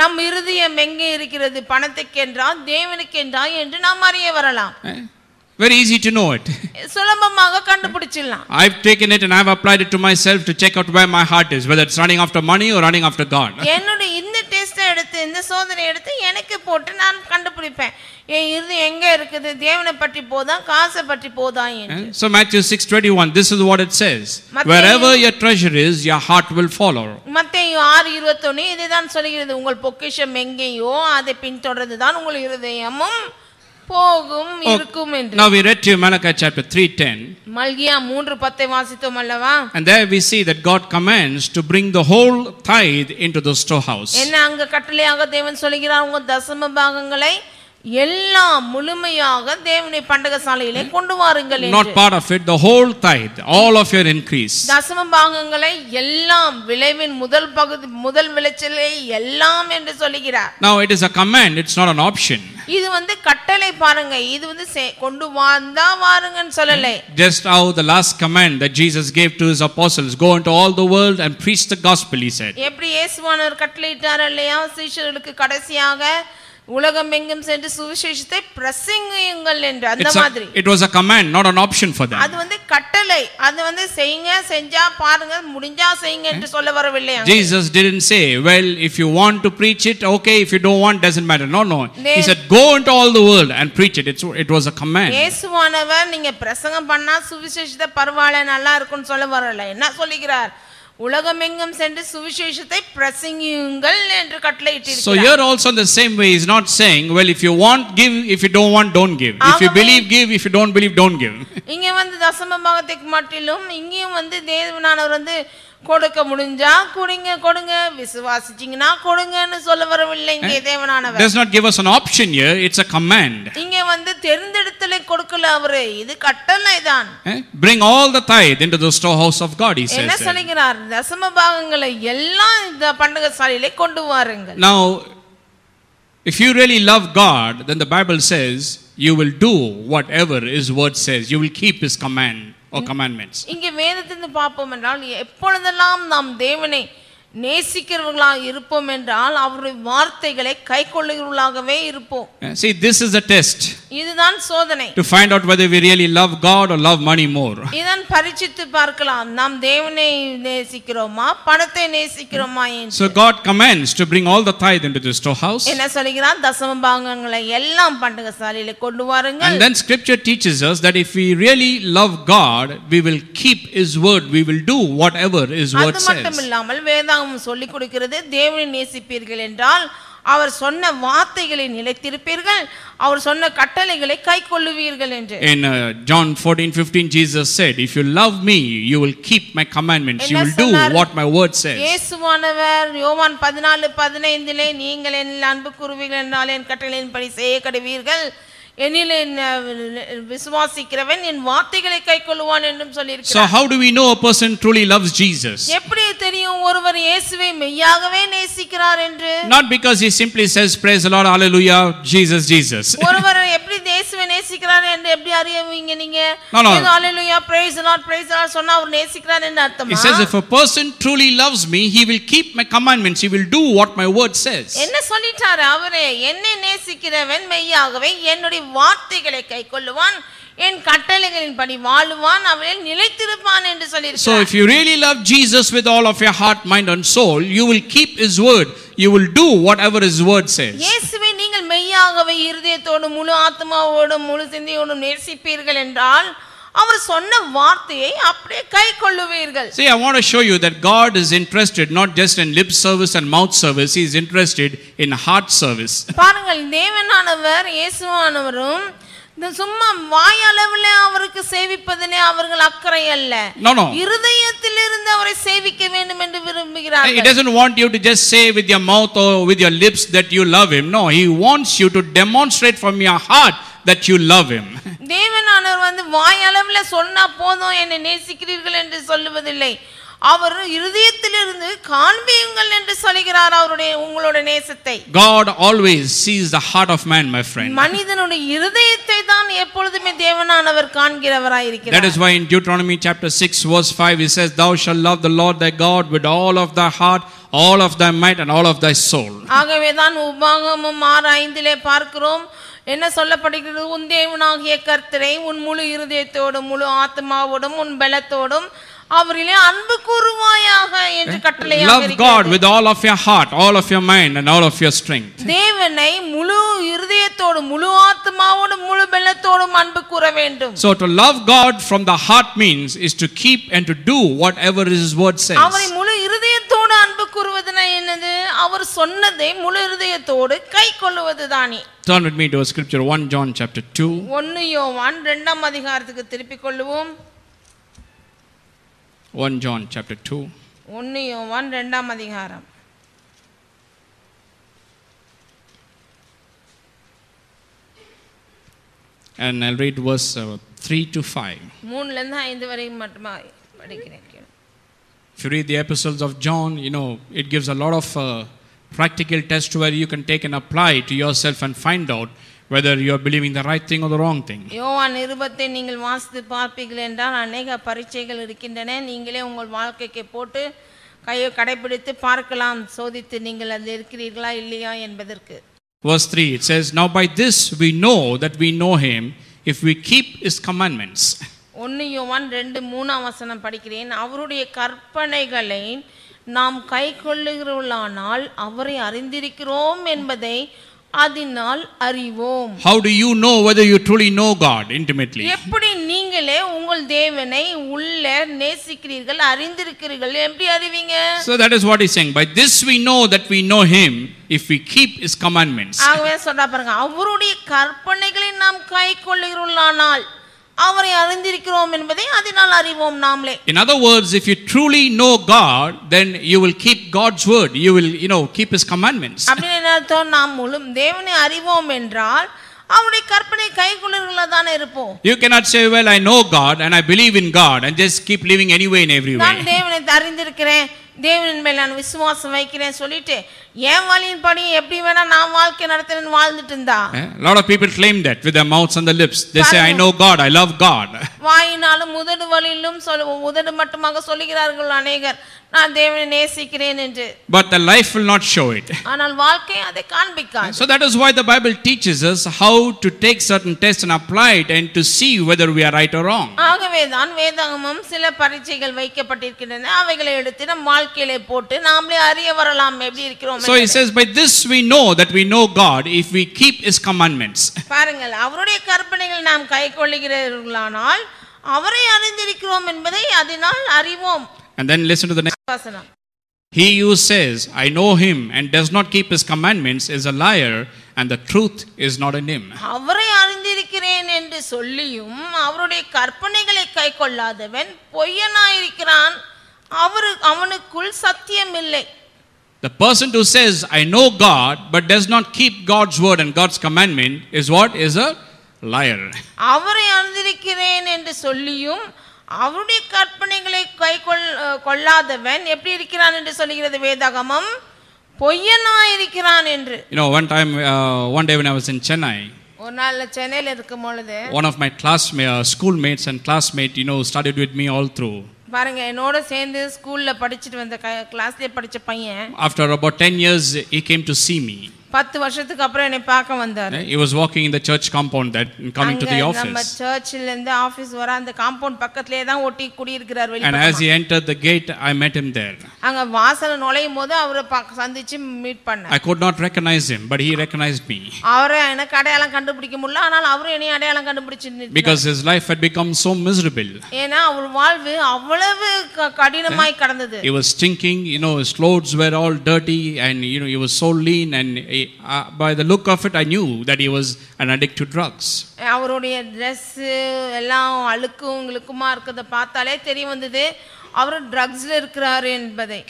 நம் இருதயம் எங்கே இருக்கிறது பணத்துக்கென்றா தேவனுக்கென்றா என்று நாம் அறிய வரலாம் very easy to know it சுலபமாக கண்டுபிடிச்சிடலாம் have taken it and i have applied it to myself to check out where my heart is whether it's running after money or running after god என்னுடைய எடுத்து இந்த சோதனை எடுத்து எனக்கு போட்டு நான் கண்டுபிடிப்பேன் என் இது எங்க இருக்குது தேவனை பற்றி போதா காசை பற்றி போதா so matthew 6:21 this is what it says wherever your treasure is your heart will follow மத்தேயு 6:21 இதுதான் சொல்கிறது உங்கள் பொக்கிஷம் எங்கேயோ அதை பின்தொடர்ந்து தான் உங்கள் இருதயமும் போகும் இருக்கும் என்று now we read to malachi chapter 3:10 மல்கியா 3:10 வாசித்தோம் அல்லவா and there we see that god commands to bring the whole tithe into the storehouse என்ன அங்க கட்டளையாக தேவன் சொல்கிறார் உங்க தசம பாகங்களை எல்லாம் முழுமையாக தேவனை பண்டகசாலையிலே கொண்டு வாருங்கள் not part of it the whole tithe all of your increase தசம பாகங்களை எல்லாம் விளைவின் முதல் பகுதி முதல் விளைச்சலை எல்லாம் என்று சொல்லுகிறார் now it is a command it's not an option இது வந்து கட்டளை பாருங்க இது வந்து கொண்டு வந்தா வாருங்கன்னு சொல்லலை just how the last command that jesus gave to his apostles go into all the world and preach the gospel he said எப்படி இயேசுவானவர் கட்டளையிட்டார் இல்லையா சீஷர்களுக்கு கடைசியாக உலகம் எங்கும் சென்று சுவிசேஷத்தை பிரசங்கியுங்கள் என்று அந்த மாதிரி it was a command not an option for that அது வந்து கட்டளை அது வந்து செய்யுங்க செஞ்சா பாருங்க முடிஞ்சா செய்யுங்க என்று சொல்ல வரவில்லை Jesus didn't say well if you want to preach it okay if you don't want doesn't matter no no he said go into all the world and preach it it was a command இயேசுவானவர் நீங்க பிரசங்கம் பண்ணா சுவிசேஷத்தை பரவால நல்லா இருக்கும்னு சொல்ல வரல என்ன சொல்லுகிறார் உலகமெங்கும் சென்று சுவிசேஷத்தை பிரசங்கியுங்கள் என்று கட்டளையிட்டிருக்கிறார் so here also in the same way is not saying well if you want give if you don't want don't give if you believe give if you don't believe don't give இங்கே வந்து தசம பாகத்தை மாட்டிலும் இங்கேயும் வந்து தேவனானவர் வந்து கொடுக்க முடிஞ்சா கொடுங்க கொடுங்க விசுவாசிச்சீங்கன்னா கொடுங்கன்னு சொல்ல வரவில்லை இங்கே தேவனானவர் does not give us an option here it's a command இங்க வந்து தெரிந்தெடுத்தலை கொடுக்கல அவரு இது கட்டளை தான் bring all the tithe into the storehouse of god he says என்ன சொல்கிறார் தசம பாகங்களை எல்லாம் இந்த பண்டக பண்டகசாலையிலே கொண்டு வாருங்க now if you really love god then the bible says you will do whatever his word says you will keep his command or commandments இங்கே வேதத்திலிருந்து பார்ப்போம் என்றால் எப்பொழுதெல்லாம் நாம் தேவனை நேசிக்கிறவர்களாக இருப்போம் என்றால் அவருடைய வார்த்தைகளை கை கொள்ளுகிறவர்களாகவே இருப்போம் see this is a test இதுதான் சோதனை to find out whether we really love god or love money more இதான் பரிசித்து பார்க்கலாம் நாம் தேவனை நேசிக்கிறோமா பணத்தை நேசிக்கிறோமா என்று so god commands to bring all the tithe into the storehouse என்ன சொல்கிறார் தசம பாகங்களை எல்லாம் பண்டகசாலையில கொண்டு வாருங்கள் and then scripture teaches us that if we really love god we will keep his word we will do whatever his word says அது வேதாகமம் சொல்லிக் கொடுக்கிறது தேவனை நேசிப்பீர்கள் என்றால் அவர் சொன்ன வார்த்தைகளை நிலைத்திருப்பீர்கள் அவர் சொன்ன கட்டளைகளை கை கொள்ளுவீர்கள் என்று in uh, john 14 15 jesus said if you love me you will keep my commandments you will do what my word says இயேசுவானவர் யோவான் 15 லே நீங்கள் என் அன்பு கூறுவீர்கள் என்றால் என் கட்டளையின்படி செய்ய கடவீர்கள் So, how do we know a person truly loves Jesus? Not because he simply says, Praise the Lord, Hallelujah, Jesus, Jesus. இயேசுவை நேசிக்கிறார் என்று எப்படி அறிவீங்க நீங்க no praise the lord praise the lord சொன்னா அவர் நேசிக்கிறார் என்று அர்த்தமா He says if a person truly loves me he will keep my commandments he will do what my word says என்ன அவரே என்னை நேசிக்கிறவன் மெய்யாகவே என்னுடைய வார்த்தைகளை கைக்கொள்ளுவான் என் நிலைத்திருப்பான் என்று சொல்லியிருக்கிறார் so if you really love jesus with all of your heart mind and soul you will keep his word you will do whatever his word says இருதயத்தோடும் முழு ஆத்மாவோடும் முழு நேசிப்பீர்கள் என்றால் அவர் சொன்ன வார்த்தையை அப்படியே கை கொள்ளுவீர்கள் see i want to show you that god is interested not just in lip service and mouth service he is interested in heart service பாருங்கள் தேவனானவர் இயேசுவானவரும் சும்மா வாய் அளவுல அவருக்கு சேவிப்பதிலே அவர்கள் அக்கறை அல்ல இருதயத்தில் இருந்து அவரை சேவிக்க வேண்டும் என்று விரும்புகிறார் it doesn't want you to just say with your mouth or with your lips that you love him no he wants you to demonstrate from your heart that you love him தேவனானவர் வந்து வாய் அளவுல சொன்னா போதும் என்னை நேசிக்கிறீர்கள் என்று சொல்லுவதில்லை அவர் இருதயத்திலிருந்து காண்பியுங்கள் என்று சொல்கிறார் அவருடைய உங்களோட நேசத்தை God always sees the heart of man my friend மனிதனுடைய இருதயத்தை தான் எப்பொழுதுமே தேவனானவர் காண்கிறவராய் இருக்கிறார் That is why in Deuteronomy chapter 6 verse 5 he says thou shall love the Lord thy God with all of thy heart all of thy might and all of thy soul ஆகவே தான் உபாகமம் 6 5 பார்க்கிறோம் என்ன சொல்லப்படுகிறது உன் தேவனாகிய கர்த்தரை உன் முழு இருதயத்தோடும் முழு ஆத்மாவோடும் உன் பலத்தோடும் அவரிலே அன்பு கூருவாயாக என்று கட்டளையாக love god with all of your heart all of your mind and all of your strength தேவனை முழு இருதயத்தோடு முழு ஆத்மாவோடு முழு பலத்தோடும் அன்பு கூர வேண்டும் so to love god from the heart means is to keep and to do whatever his word says அவரை முழு இருதயத்தோடு அன்பு கூறுவதுனா என்னது அவர் சொன்னதை முழு இருதயத்தோடு கைக்கொள்ளுவது தானே Turn with me to a scripture 1 John chapter 2 1 யோவான் 2 ஆம் அதிகாரத்துக்கு திருப்பிக் கொள்வோம் 1 John chapter 2. 1 And I'll read verse uh, 3 to 5. If you read the epistles of John, you know, it gives a lot of uh, practical tests where you can take and apply to yourself and find out whether you are believing the right thing or the wrong thing யோவான் நிருபத்தை நீங்கள் வாசித்து பார்ப்பீர்கள் என்றால் அநேக பரீட்சைகள் இருக்கின்றன நீங்களே உங்கள் வாழ்க்கைக்கு போட்டு கையை கடைபிடித்து பார்க்கலாம் சோதித்து நீங்கள் அதில் இருக்கிறீர்களா இல்லையா என்பதற்கு verse 3 it says now by this we know that we know him if we keep his commandments ஒன்று யோவான் ரெண்டு மூணாம் வசனம் படிக்கிறேன் அவருடைய கற்பனைகளை நாம் கை அவரை அறிந்திருக்கிறோம் என்பதை அதனால் அறிவோம் how do you know whether you truly know god intimately எப்படி நீங்களே உங்கள் தேவனை உள்ள நேசிக்கிறீர்கள் அறிந்திருக்கிறீர்கள் எப்படி அறிவீங்க so that is what he saying by this we know that we know him if we keep his commandments ஆகவே சொல்றா பாருங்க அவருடைய கற்பனைகளை நாம் கைக்கொள்ளுகிறோம்லானால் அவரை அறிந்திருக்கிறோம் என்பதை அதனால் அறிவோம் நாமளே in other words if you truly know god then you will keep god's word you will you know keep his commandments அப்படின்னா நாம் மூலம் தேவனை அறிவோம் என்றால் அவருடைய கற்பனை கைக்குள்ளே தானே இருப்போம் you cannot say well i know god and i believe in god and just keep living anyway in every way நான் தேவனை அறிந்திருக்கிறேன் தேவனின் மேல் நான் விசுவாசம் வைக்கிறேன் சொல்லிட்டு A eh? lot of people claim that with their mouths and their lips they say i know god i love god but the life will not show it so that is why the bible teaches us how to take certain tests and apply it and to see whether we are right or wrong ஆகவே so he says, by this we know that we know God if we keep his commandments. And then listen to the next He who says, I know him and does not keep his commandments is a liar and the truth is not in him. சொல்லியும் அவருடைய கற்பனைகளை கைக்கொள்ளாதவன் பொய்யனாயிருக்கிறான் அவனுக்குள் சத்தியம் இல்லை The person who says, I know God, but does not keep God's word and God's commandment is what? Is a liar. அவரை அறிந்திருக்கிறேன் என்று சொல்லியும் அவருடைய கற்பனைகளை கை கொள்ளாதவன் எப்படி இருக்கிறான் என்று சொல்லுகிறது வேதாகமம் பொய்யனா இருக்கிறான் என்று you know one time uh, one day when i was in chennai ஒரு நாள் சென்னையில் இருக்கும் பொழுது one of my class uh, schoolmates and classmate you know studied with me all through பாருங்க என்னோட சேர்ந்து ஸ்கூல்ல படிச்சிட்டு வந்த கிளாஸ்லயே படிச்ச பையன் after about 10 years he came to see me பத்து வருஷத்துக்கு அப்புறம் என்னை பார்க்க வந்தார் eh, he was walking in the church compound that coming to the office நம்ம சர்ச்சில் இருந்து ஆபீஸ் வர அந்த காம்பவுண்ட் பக்கத்திலே தான் ஒட்டி குடி இருக்கிறார் வெளிய and as he entered the gate i met him there அங்க வாசல்ல நுழையும் போது அவரை சந்திச்சு மீட் பண்ணேன் i could not recognize him but he recognized me அவரை எனக்கு அடையாளம் கண்டுபிடிக்க முடியல ஆனால் அவரும் என்னை அடையாளம் கண்டுபிடிச்சு because his life had become so miserable ஏனா அவர் வாழ்வு அவ்வளவு கடினமாய் eh, கடந்தது he was stinking you know his clothes were all dirty and you know he was so lean and he eh, by the look of it, I knew that he was an addict to drugs அவருடைய Dress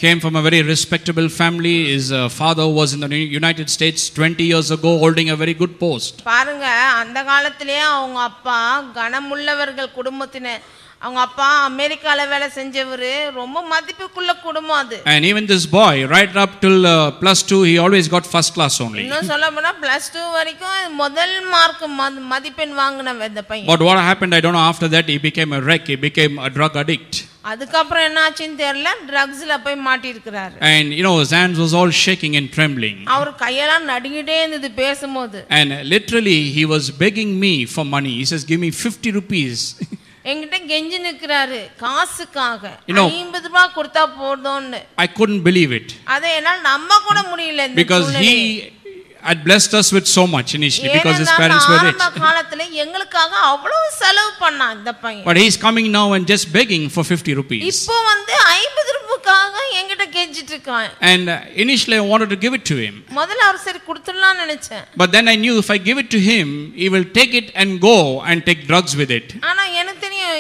came from a very respectable family his uh, father was in the united states 20 years ago holding a very good post பாருங்க அந்த காலத்திலே அவங்க அப்பா கனமுள்ளவர்கள் குடும்பத்தினர் அவங்க அப்பா அமெரிக்கால வேலை செஞ்சவர் ரொம்ப மதிப்புக்குள்ள குடும்பம் அது and even this boy right up till uh, plus 2 he always got first class only இன்னும் சொல்ல போனா plus 2 வரைக்கும் முதல் மார்க் மதிப்பெண் வாங்குன அந்த பையன் but what happened i don't know after that he became a wreck he became a drug addict அதுக்கப்புறம் என்ன ஆச்சுன்னு தெரியல ட்ரக்ஸ்ல போய் மாட்டி இருக்கிறாரு and you know his hands was all shaking and trembling அவர் கையெல்லாம் நடுங்கிட்டே இருந்தது பேசும்போது and literally he was begging me for money he says give me 50 rupees I couldn't believe it because he had blessed us with so much initially because his parents were rich. but he is coming now and just begging for 50 rupees and uh, initially i wanted to give it to him but then i knew if i give it to him he will take it and go and take drugs with it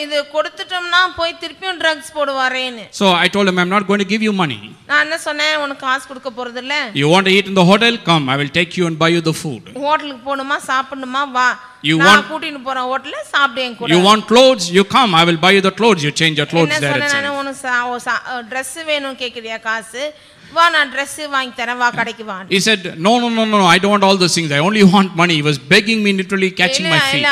இது கொடுத்துட்டோம்னா போய் திருப்பியும் drugs போடுவாரேன்னு so i told him i'm not going to give you money நான் என்ன சொன்னேன் உனக்கு காசு கொடுக்க போறது இல்ல you want to eat in the hotel come i will take you and buy you the food ஹோட்டலுக்கு போணுமா சாப்பிடணுமா வா you want கூட்டிட்டு போறேன் ஹோட்டல்ல சாப்பிடுங்க கூட you want clothes you come i will buy you the clothes you change your clothes there என்ன சொன்னேன் உனக்கு Dress வேணும் கேக்குறியா காசு he said no no no no i don't want all those things i only want money he was begging me literally catching my feet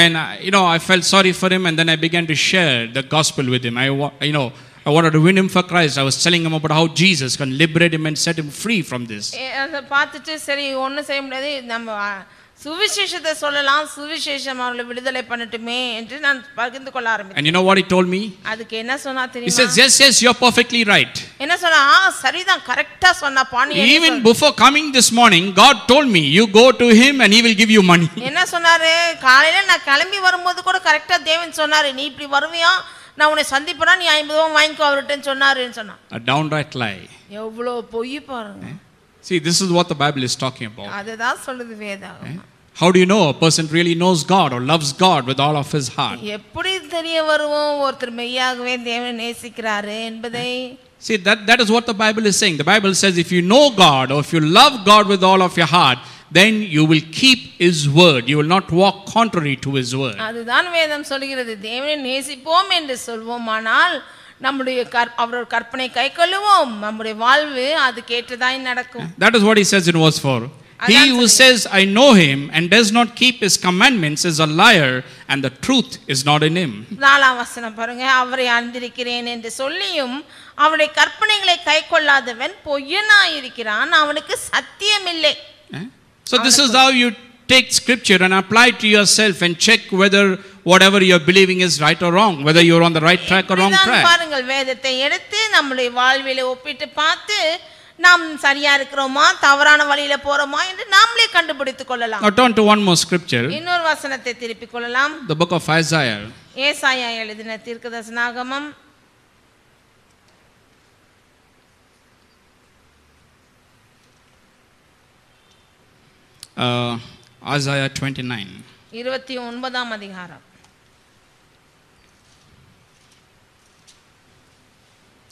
and uh, you know i felt sorry for him and then i began to share the gospel with him i you know I wanted to win him for Christ. I was telling him about how Jesus can liberate him and set him free from this. சுவிசேஷத்தை சொல்லலாம் சுவிசேஷம் அவர்களை விடுதலை பண்ணட்டுமே என்று நான் பகிர்ந்து கொள்ள ஆரம்பித்தேன் and you know what he told me அதுக்கு என்ன சொன்னா தெரியுமா he says yes yes are perfectly right என்ன சொன்னா சரிதான் கரெக்ட்டா சொன்னா பாணி even before coming this morning god told me you go to him and he will give you money என்ன சொன்னாரு காலையில நான் கிளம்பி வரும்போது கூட கரெக்ட்டா தேவன் சொன்னாரு நீ இப்படி வருவியா நான் உன்னை சந்திப்பறா நீ 50 ரூபாய் வாங்கிக்கோ அவர்ட்டன்னு சொன்னாருன்னு சொன்னா a downright lie எவ்வளவு பொய் பாருங்க eh? See, this is what the Bible is talking about. Eh? How do you know a person really knows God or loves God with all of his heart? Eh? See, that, that is what the Bible is saying. The Bible says if you know God or if you love God with all of your heart, then you will keep His word. You will not walk contrary to His word. நம்முடைய அவரோட கற்பனை கை கொள்ளுவோம் நம்முடைய வாழ்வு அது கேட்டதாய் நடக்கும் that is what he says in verse 4 He who says, I know him and does not keep his commandments is a liar and the truth is not in him. நாலாம் வசனம் பாருங்க அவரை அறிந்திருக்கிறேன் என்று சொல்லியும் அவருடைய கற்பனைகளை கைக்கொள்ளாதவன் இருக்கிறான் அவனுக்கு சத்தியமில்லை So this is how you Take scripture and apply it to yourself and check whether whatever you're believing is right or wrong, whether you're on the right track or wrong track. பாருங்கள் வேதத்தை எடுத்து நம்முடைய வாழ்விலே ஒப்பிட்டு பார்த்து நாம் சரியா இருக்கிறோமா தவறான வழியில போறோமா என்று நாமளே கண்டுபிடித்துக் கொள்ளலாம் Now turn to one more scripture. இன்னொரு வசனத்தை திருப்பிக் கொள்ளலாம். The book of Isaiah. ஏசாயா எழுதின தீர்க்கதரிசனாகமம் Uh, Isaiah twenty nine.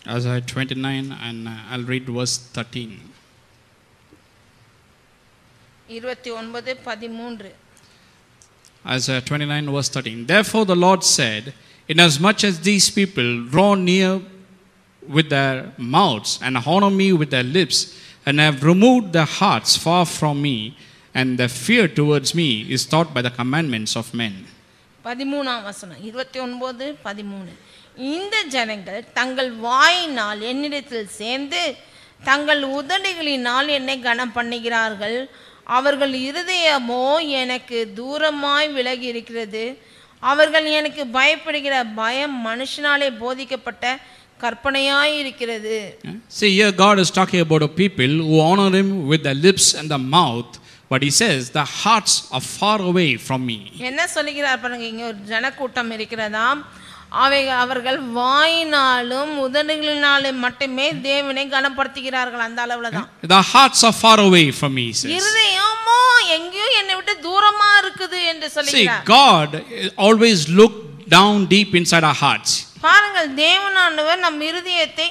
Isaiah 29 and uh, I'll read verse 13. Isaiah 29 verse 13. Therefore the Lord said, Inasmuch as these people draw near with their mouths and honor me with their lips, and have removed their hearts far from me, and the fear towards me is taught by the commandments of men. பதிமூணாம் வசனம் இருபத்தி ஒன்பது பதிமூணு இந்த ஜனங்கள் தங்கள் வாயினால் என்னிடத்தில் சேர்ந்து தங்கள் உதடுகளினால் என்னை கனம் பண்ணுகிறார்கள் அவர்கள் இருதயமோ எனக்கு தூரமாய் விலகி இருக்கிறது அவர்கள் எனக்கு பயப்படுகிற பயம் மனுஷனாலே போதிக்கப்பட்ட கற்பனையாய் இருக்கிறது see here god is talking about a people who honor him with their lips and the mouth but he says the hearts are far away from me என்ன சொல்லுகிறார் பாருங்க இங்க ஒரு ஜனக்கூட்டம் இருக்கிறதாம் அவை அவர்கள் வாயினாலும் உதடுகளினாலும் மட்டுமே தேவனை கனப்படுத்துகிறார்கள் அந்த அளவுல தான் the hearts of far away from me says இதயமோ எங்கேயோ என்னை விட்டு தூரமா இருக்குது என்று சொல்லுகிறார் see god always look down deep inside our hearts பாருங்கள் தேவனானவர் நம் இருதயத்தை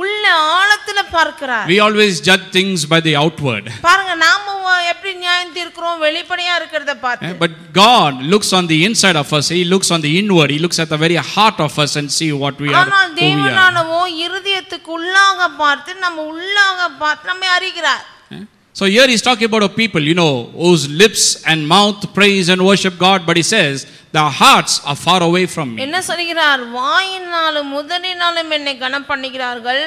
உள்ள ஆழத்துல பார்க்கிறார் we always judge things by the outward பாருங்க நாம எப்படி நியாயம் தீர்க்கிறோம் வெளிப்படையா இருக்கிறத பார்த்து but god looks on the inside of us he looks on the inward he looks at the very heart of us and see what we are ஆனால் தேவனானவோ உள்ளாக பார்த்து நம்ம உள்ளாக பார்த்து அறிகிறார் So here he's talking about a people, you know, whose lips and mouth praise and worship God, but he says, the hearts are far away from me என்ன சொல்கிறார் வாயினாலும் முதலினாலும் என்னை கனம் பண்ணுகிறார்கள்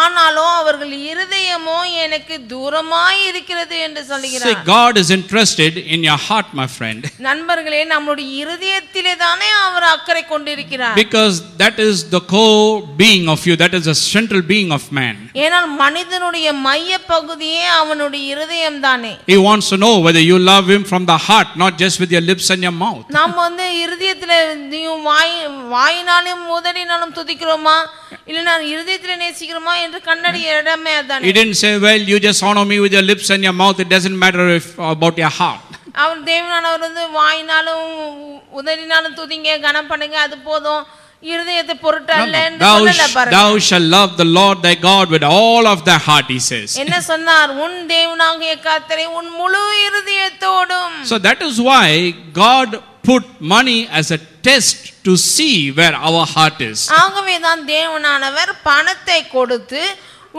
ஆனாலும் அவர்கள் இருதயமோ எனக்கு தூரமாய் இருக்கிறது என்று சொல்கிறார் say god is interested in your heart my friend நண்பர்களே நம்முடைய இருதயத்திலே தானே அவர் அக்கறை கொண்டிருக்கிறார் because that is the core being of you that is the central being of man ஏனால் மனிதனுடைய மைய பகுதியே அவனுடைய இருதயம் தானே he wants to know whether you love him from the heart not just with your lips and your mouth நாம் வந்து இருதயத்திலே நீ வாய் வாயினாலும் உதடினாலும் துதிக்கிறோமா இல்ல நான் இருதயத்திலே நேசிக்கிறோமா he didn't say well you just honor me with your lips and your mouth it doesn't matter if about your heart அவர் தேவனானவர் வந்து வாயினாலும் உதறினாலும் துதிங்க கனம் பண்ணுங்க அது போதும் இருதயத்தை பொருட்டு சொல்லல பாருங்க thou shall love the lord thy god with all of thy heart he says என்ன சொன்னார் உன் தேவனாகிய கர்த்தரை உன் முழு இருதயத்தோடும் so that is why god put money as a test to see where our heart is. ஆகவே தான் தேவனானவர் பணத்தை கொடுத்து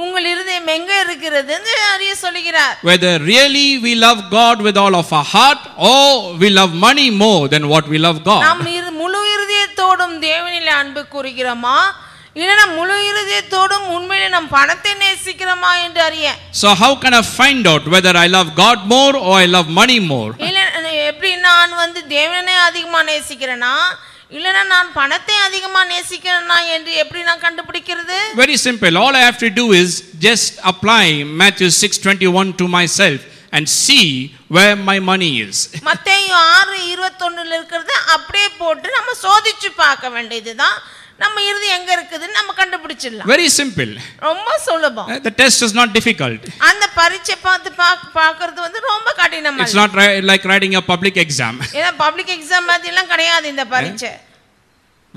உங்கள் இருதயம் எங்க இருக்கிறது என்று அறிய சொல்கிறார் whether really we love god with all of our heart or we love money more than what we love god நாம் முழு இருதயத்தோடும் தேவனில் அன்பு கூறுகிறோமா so how can I find out whether I love God more or I love money more? Very simple. All I have to do is just apply Matthew 6.21 to myself and see where my money is. Matthew 6.21 to myself and see where my money is. நம்ம இருதயம் எங்க இருக்குதுன்னு நம்ம கண்டுபிடிச்சிடலாம் very simple ரொம்ப சுலபம் the test is not difficult அந்த பரீட்சை பார்த்து பார்க்கிறது வந்து ரொம்ப கடினமா it's not like writing a public exam ஏன்னா பப்ளிக் எக்ஸாம் மாதிரி எல்லாம் கிடையாது இந்த பரீட்சை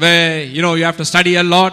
where you know you have to study a lot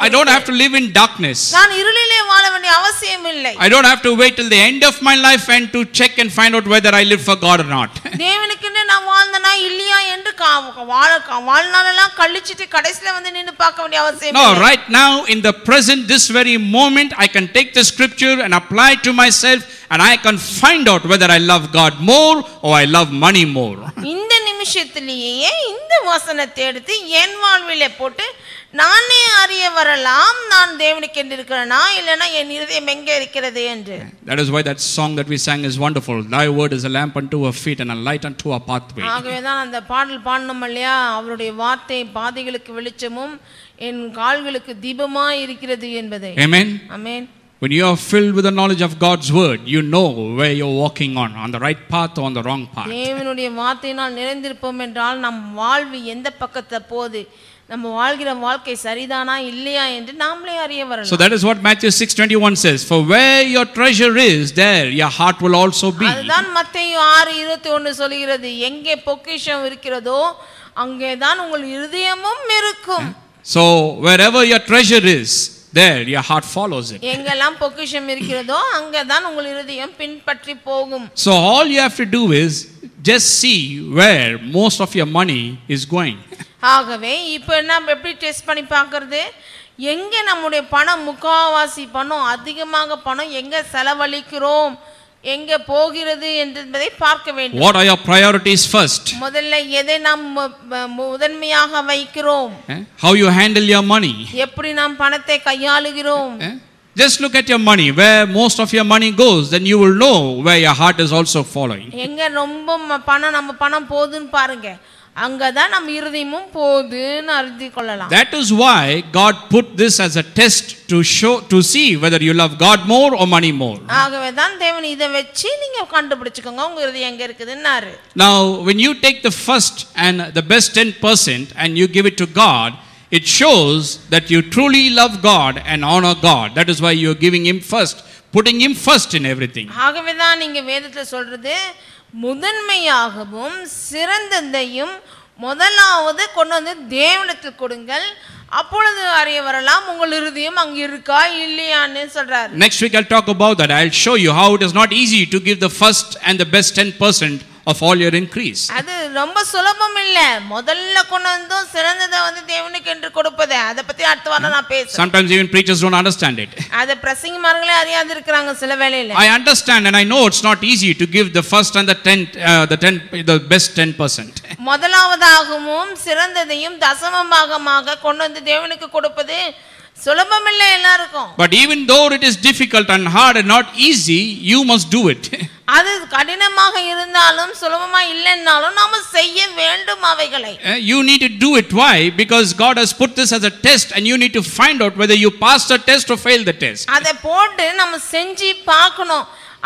I don't have to live in darkness I don't have to wait till the end of my life and to check and find out whether I live for God or not No right now in the present this very moment I can take the scripture and apply it to myself and I can find out whether I love God more or I love money more இந்த நிமிஷத்திலேயே இந்த வசனத்தை எடுத்து என் வாழ்விலே போட்டு நானே அறிய வரலாம் நான் தேவனுக்கு என்று இருக்கிறேனா இல்லனா என் இதயம் எங்கே இருக்கிறது என்று that is why that song that we sang is wonderful thy word is a lamp unto our feet and a light unto our pathway ஆகவே தான் அந்த பாடல் பாடணும் இல்லையா அவருடைய வார்த்தை பாதைகளுக்கு வெளிச்சமும் என் கால்களுக்கு தீபமாய் இருக்கிறது என்பதை amen amen When you are filled with the knowledge of God's word, you know where you're walking on, on the right path or on the wrong path. தேவனுடைய வார்த்தையினால் நிறைந்திருப்போம் என்றால் நம் வாழ்வு எந்த பக்கத்தை போகுது so that is what matthew 6:21 says for where your treasure is there your heart will also be அதுதான் so wherever your treasure is there your heart follows it so all you have to do is just see where most of your money is going ஆகவே இப்போ நம்ம எப்படி test பண்ணி பார்க்குறது எங்கே நம்முடைய பணம் முக்காவாசி பணம் அதிகமாக பணம் எங்கே செலவழிக்கிறோம் எங்கே போகிறது என்பதை பார்க்க வேண்டும் what are your priorities first முதல்ல எதை நாம் முதன்மையாக வைக்கிறோம் eh? how you handle your money எப்படி நாம் பணத்தை கையாளுகிறோம் eh? Just look at your money, where most of your money goes, then you will know where your heart is also following. எங்க ரொம்ப பணம் நம்ம பணம் போகுதுன்னு பாருங்க that is why god put this as a test to show to see whether you love god more or money more now when you take the first and the best 10% and you give it to god it shows that you truly love god and honor god that is why you are giving him first putting him first in everything முதன்மையாகவும் சிறந்ததையும் முதலாவது கொண்டு வந்து தேவனத்தில் கொடுங்கள் அப்பொழுது அறிய வரலாம் உங்கள் இருதயம் அங்க இருக்கா இல்லையான்னு சொல்றாரு next week I talk about that I show you how it is not easy to give the first and the best 10% of all your increase அது ரொம்ப சுலபம் இல்ல முதல்ல கொண்டு வந்து சிறந்ததை வந்து தேவனுக்கு என்று கொடுப்பது அத பத்தி அடுத்த வாரம் நான் பேசுறேன் sometimes even preachers don't understand it அது மார்களே அறியாது இருக்காங்க சில வேளையில i understand and i know it's not easy to give the first and the 10 uh, the 10 the best 10% முதலாவதாகவும் சிறந்ததையும் தசமமாகமாக கொண்டு வந்து தேவனுக்கு கொடுப்பது but even though it is difficult and hard and not easy you must do it uh, you need to do it why because god has put this as a test and you need to find out whether you pass the test or fail the test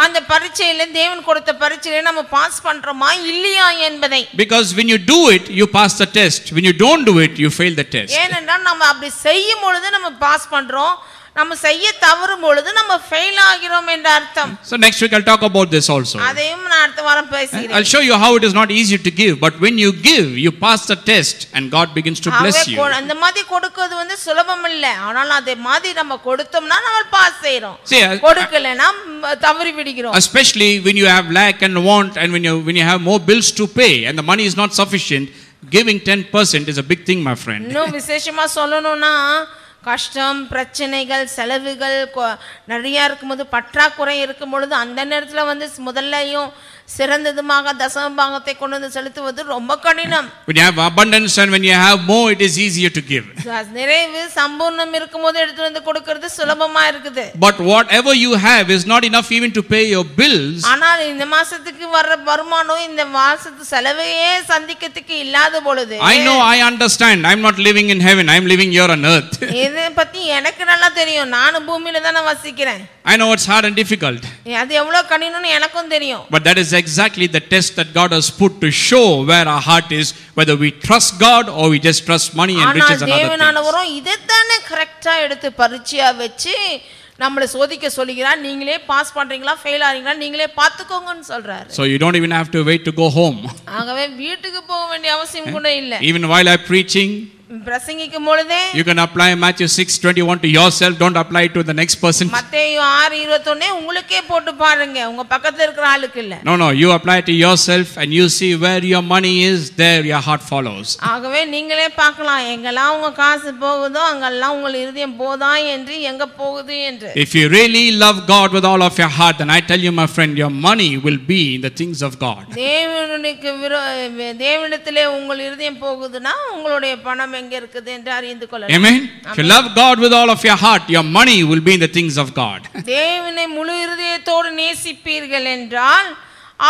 அந்த பரீட்சையில தேவன் கொடுத்த பரீட்சையில நம்ம pass பண்றோமா இல்லையா என்பதை because when you do it you pass the test when you don't do it you fail the test ஏனென்றால் நம்ம அப்படி செய்யும் பொழுது நம்ம பாஸ் பண்றோம் நம்ம செய்ய தவறும் பொழுது நம்ம ஃபெயில் ஆகிறோம் என்ற அர்த்தம் so next week i'll talk about this also அதையும் நான் அடுத்த பேசுகிறேன் i'll show you how it is not easy to give but when you give you pass the test and god begins to bless you அந்த மாதிரி கொடுக்கிறது வந்து சுலபம் இல்ல ஆனால் அதே மாதிரி நம்ம கொடுத்தோம்னா நம்ம பாஸ் செய்றோம் கொடுக்கலனா தவறி விடுகிறோம் especially when you have lack and want and when you when you have more bills to pay and the money is not sufficient giving 10% is a big thing my friend no விசேஷமா சொல்லணும்னா கஷ்டம் பிரச்சனைகள் செலவுகள் நிறையா இருக்கும்போது பற்றாக்குறை இருக்கும் பொழுது அந்த நேரத்தில் வந்து முதல்லையும் சிறந்ததுமாக தசம பாகத்தை கொண்டு வந்து செலுத்துவது ரொம்ப கடினம் when you have abundance and when you have more it is easier to give சாஸ் நிறைவு சம்பூர்ணம் இருக்கும்போது எடுத்து வந்து கொடுக்கிறது சுலபமா இருக்குது but whatever you have is not enough even to pay your bills ஆனால் இந்த மாசத்துக்கு வர வருமானம் இந்த மாசத்து செலவையே சந்திக்கிறதுக்கு இல்லாத பொழுது i know i understand i'm not living in heaven i'm living here on earth இது பத்தி எனக்கு நல்லா தெரியும் நான் பூமியில தான் வசிக்கிறேன் i know it's hard and difficult அது எவ்வளவு கடினம்னு எனக்கும் தெரியும் but that is exactly the test that God has put to show where our heart is, whether we trust God or we just trust money and riches and other things. இதைத்தானே கரெக்டாக எடுத்து பரீட்சையாக வச்சு நம்மளை சோதிக்க சொல்லுகிறார் நீங்களே பாஸ் பண்றீங்களா fail ஆறீங்களா நீங்களே பார்த்துக்கோங்கன்னு சொல்றாரு so you don't even have to wait to go home ஆகவே வீட்டுக்கு போக வேண்டிய அவசியம் கூட இல்ல even while i preaching பிரசங்கிக்கும் பொழுதே you can apply Matthew 6:21 to yourself don't apply it to the next person மத்தேயு 6:21 உங்களுக்கே போட்டு பாருங்க உங்க பக்கத்துல இருக்கிற ஆளுக்கு இல்ல no no you apply it to yourself and you see where your money is there your heart follows ஆகவே நீங்களே பார்க்கலாம் எங்கெல்லாம் உங்க காசு போகுதோ அங்கெல்லாம் உங்க இதயம் போதா என்று எங்க போகுது என்று if you really love God with all of your heart then I tell you my friend your money will be in the things of God தேவனுக்கு தேவனிடத்திலே உங்க இதயம் போகுதுனா உங்களுடைய பணம் Amen. If you love God with all of your heart, your money will be in the things of God.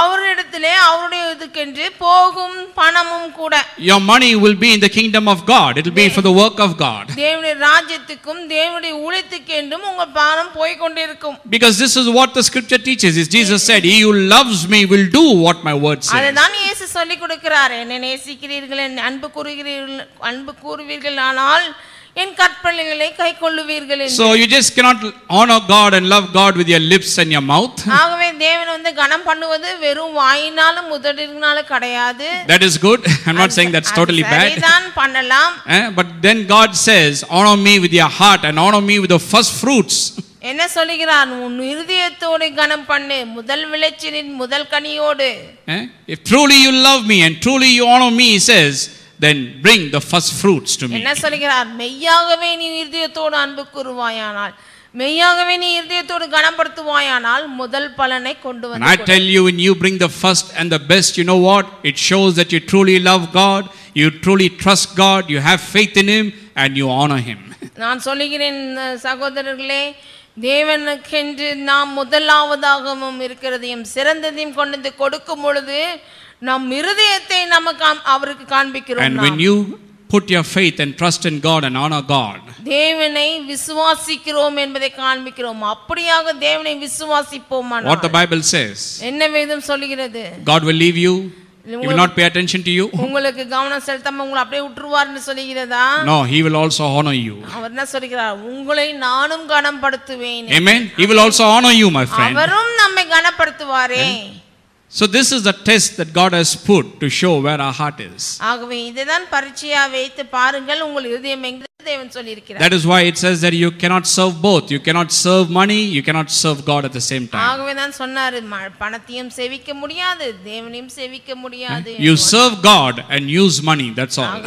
அவரிடத்திலே அவருடைய இதுக்கென்று போகும் பணமும் கூட your money will be in the kingdom of god it will be for the work of god தேவனுடைய ராஜ்யத்துக்கும் தேவனுடைய ஊழியத்துக்கென்றும் உங்க பணம் போய் கொண்டிருக்கும் because this is what the scripture teaches is jesus said he who loves me will do what my word says அதுதான் இயேசு சொல்லி கொடுக்கிறார் என்னை நேசிக்கிறீர்கள் அன்பு கூறுகிறீர்கள் அன்பு கூறுவீர்கள் ஆனால் so you just cannot honor god and love god with your lips and your mouth that is good i'm not saying that's totally bad eh, but then god says honor me with your heart and honor me with the first fruits என்ன சொல்லுகிறார் உன் இருதயத்தோடு கனம் பண்ணு முதல் விளைச்சலின் முதல் கனியோடு eh, if truly you love me and truly you honor me he says then bring the first fruits to me என்ன சொல்கிறார் மெய்யாகவே நீ இதயத்தோடு அன்பு கூறுவாயானால் மெய்யாகவே நீ இதயத்தோடு கனப்படுத்துவாயானால் முதல் பலனை கொண்டு வந்து I tell you when you bring the first and the best you know what it shows that you truly love God you truly trust God you have faith in him and you honor him நான் சொல்லுகிறேன் சகோதரர்களே தேவனுக்கென்று நாம் முதலாவதாகவும் இருக்கிறதையும் சிறந்ததையும் கொண்டு கொடுக்கும் பொழுது நம் இருதயத்தை நமக்கு அவருக்கு காண்பிக்கிறோம் and when you put your faith and trust in God and honor God தேவனை விசுவாசிக்கிறோம் என்பதை காண்பிக்கிறோம் அப்படியாக தேவனை விசுவாசிப்போம் what the bible says என்ன வேதம் சொல்கிறது God will leave you He will not pay attention to you. உங்களுக்கு கவனம் செலுத்தாம உங்களை அப்படியே விட்டுருவார்னு சொல்லுகிறதா no he will also honor you அவர் என்ன சொல்கிறார் உங்களை நானும் கனப்படுத்துவேன் amen he will also honor you my friend அவரும் நம்மை கனப்படுத்துவாரே So this is the test that God has put to show where our heart is. ஆகவே இதுதான் பரீட்சையா வைத்து பாருங்கள் உங்கள் இதயம் எங்கே that is why it says that you cannot serve both you cannot serve money you cannot serve god at the same time you serve god and use money that's all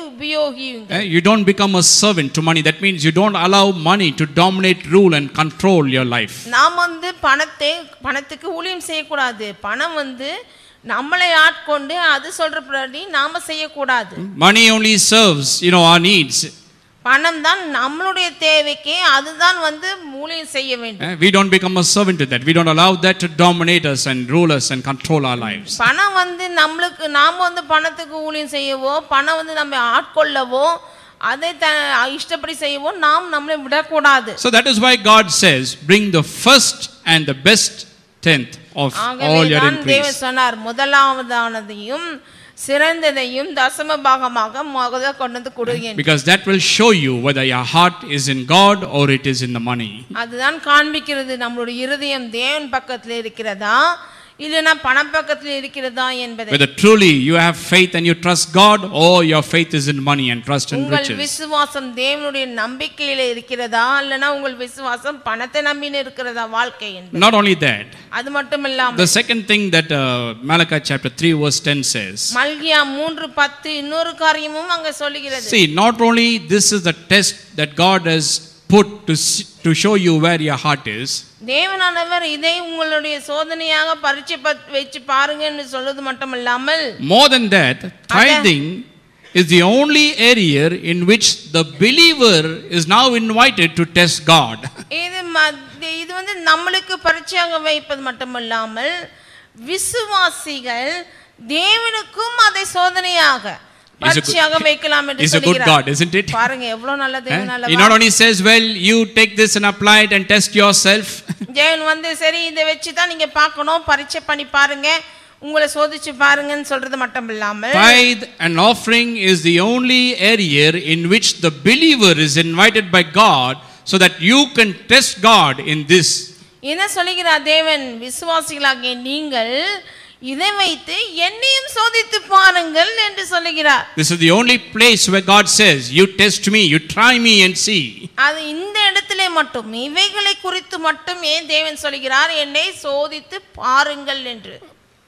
eh, you don't become a servant to money that means you don't allow money to dominate rule and control your life நம்மளை ஆட்கொண்டு அது சொல்றபடி நாம செய்யக்கூடாது money only serves you know our needs பணம் தான் நம்மளுடைய தேவைக்கு அதுதான் வந்து ஊழியம் செய்ய வேண்டும் we don't become a servant to that we don't allow that to dominate us and rule us and control our lives பணம் வந்து நம்மளுக்கு நாம வந்து பணத்துக்கு ஊழியம் செய்யவோ பணம் வந்து நம்ம ஆட்கொள்ளவோ அதை இஷ்டப்படி செய்யவும் நாம் நம்மளை விடக்கூடாது so that is why god says bring the first and the best tenth of all your increase. சொன்னார் முதலாவதானதையும் சிறந்ததையும் தசம பாகமாக முதல்ல கொண்டு வந்து கொடுங்க because that will show you whether your heart is in god or it is in the money அதுதான் காண்பிக்கிறது நம்மளுடைய இதயம் தேவன் பக்கத்திலே இருக்கிறதா இல்லனா பணப்பக்கத்தில் இருக்கிறதா என்பதை whether truly you have faith and you trust god or your faith is in money and trust in riches உங்கள் விசுவாசம் தேவனுடைய நம்பிக்கையில இருக்கிறதா இல்லனா உங்கள் விசுவாசம் பணத்தை நம்பின இருக்கிறதா வாழ்க்கை என்பது not only that அது மட்டும் இல்லாம the second thing that uh, malachi chapter 3 verse 10 says மல்கியா 3:10 இன்னொரு காரியமும் அங்க சொல்லுகிறது see not only this is the test that god has put to, to show you where your heart is. தேவனானவர் இதை உங்களுடைய சோதனையாக பரிட்சை வச்சு மட்டும் இல்லாமல் more than that tithing is the only area in which the believer is now invited to test God. இது இது வந்து நம்மளுக்கு வைப்பது விசுவாசிகள் தேவனுக்கும் அதை சோதனையாக is a good god isn't it பாருங்க he not only says well you take this and apply it and test yourself தேவன் வந்து சரி இத வெச்சு தான் நீங்க பார்க்கணும் பரிச்சை பண்ணி பாருங்க உங்களை சோதிச்சு பாருங்கன்னு சொல்றது மட்டும் இல்லாமல் tithe and offering is the only area in which the believer is invited by god so that you can test god in this என்ன சொல்லுகிறார் தேவன் விசுவாசிகளாகிய நீங்கள் இதை வைத்து என்னையும் சோதித்து பாருங்கள் என்று சொல்கிறார் this is the only place where god says you test me you try me and see அது இந்த இடத்திலே மட்டும் இவைகளை குறித்து மட்டும் ஏன் தேவன் சொல்கிறார் என்னை சோதித்து பாருங்கள் என்று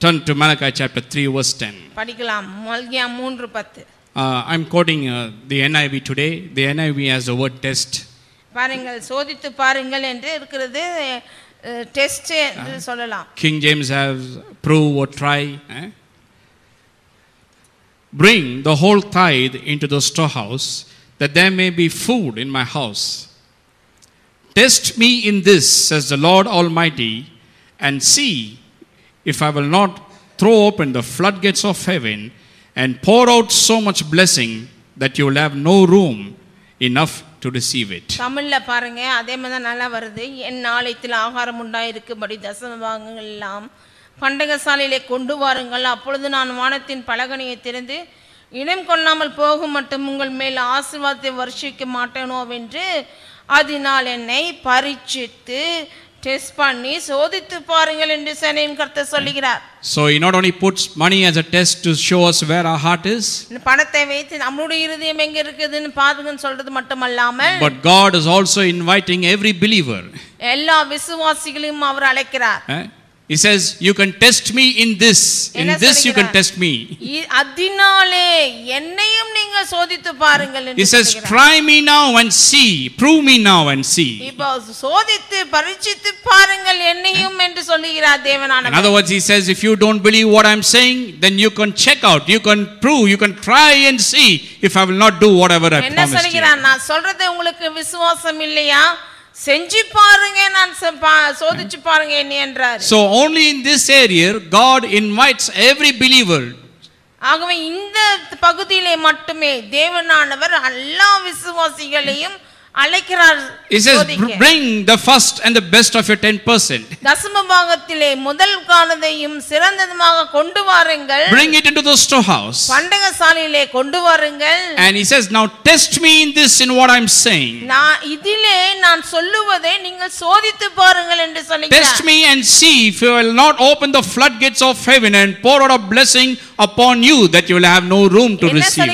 turn to malachi chapter 3 verse 10 படிக்கலாம் மல்கியா 3 10 uh, i'm quoting uh, the niv today the niv has a word test பாருங்கள் சோதித்து பாருங்கள் என்று இருக்கிறது King James has King or have Bring the whole tithe into the storehouse, that there may be food in my house. Test me in this, says the Lord Almighty, and see if I will not throw open the floodgates of heaven and pour out so much blessing that you will have no room enough to receive it தமிழ்ல பாருங்க அதே மாதிரி தான் நல்லா வருது என் ஆலயத்தில் ஆகாரம் உண்டாயிருக்கும்படி தசம பாகங்கள் எல்லாம் பண்டகசாலையிலே கொண்டு வாருங்கள் அப்பொழுது நான் வானத்தின் பலகனியை திறந்து இனம் கொள்ளாமல் போகும் மட்டும் உங்கள் மேல் ஆசீர்வாதத்தை வருஷிக்க மாட்டேனோ என்று அதனால் என்னை பரீட்சித்து டெஸ்ட் பண்ணி சோதித்து பாருங்கள் என்று சனையும் கர்த்தர் சொல்லுகிறார் so he not only puts money as a test to show us where our heart is பணத்தை வைத்து நம்முடைய இருதயம் எங்க இருக்குதுன்னு பாருங்கன்னு சொல்றது மட்டுமல்லாம but god is also inviting every believer எல்லா விசுவாசிகளையும் அவர் அழைக்கிறார் eh? He says, You can test me in this. In this you can test me. He says, Try me now and see. Prove me now and see. In other words, he says, If you don't believe what I'm saying, then you can check out, you can prove, you can try and see if I will not do whatever I promised you. செஞ்சு பாருங்க நான் சோதிச்சு பாருங்க என்ன என்றார் so only in this area god invites every believer ஆகவே இந்த பகுதியிலே மட்டுமே தேவனானவர் எல்லா விசுவாசிகளையும் he says bring the first and the best of your 10% percent bring it into the storehouse and he says now test me in this in what i'm saying test me and see if you will not open the floodgates of heaven and pour out a blessing upon you that you will have no room to receive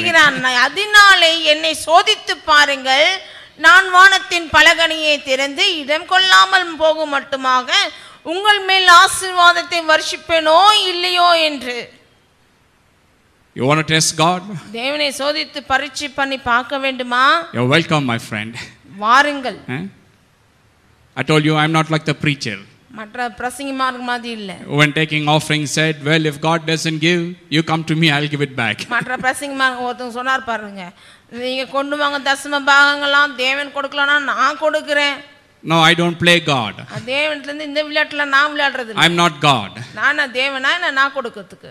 என்ன நான் வானத்தின் பலகனியை திறந்து இடம் கொள்ளாமல் போகும் மட்டுமாக உங்கள் மேல் ஆசீர்வாதத்தை வர்ஷிப்பேனோ இல்லையோ என்று You want to test God? தேவனை சோதித்து பரீட்சை பண்ணி பார்க்க வேண்டுமா? You're welcome my friend. வாருங்கள். I told you I am not like the preacher. மற்ற பிரசங்கமார் மாதிரி இல்ல when taking offering said well if god doesn't give you come to me i'll give it back மற்ற பிரசங்கமார் ஒருத்தன் சொன்னார் பாருங்க நீங்கள் கொண்டு வாங்க தசம பாகங்கள்லாம் தேவன் கொடுக்கலனா நான் கொடுக்கிறேன் No, I don't play God. தேவன்ல இருந்து இந்த விளையாட்டுல நான் விளையாடுறது I am not God. நான் தேவனா நான் கொடுக்கிறதுக்கு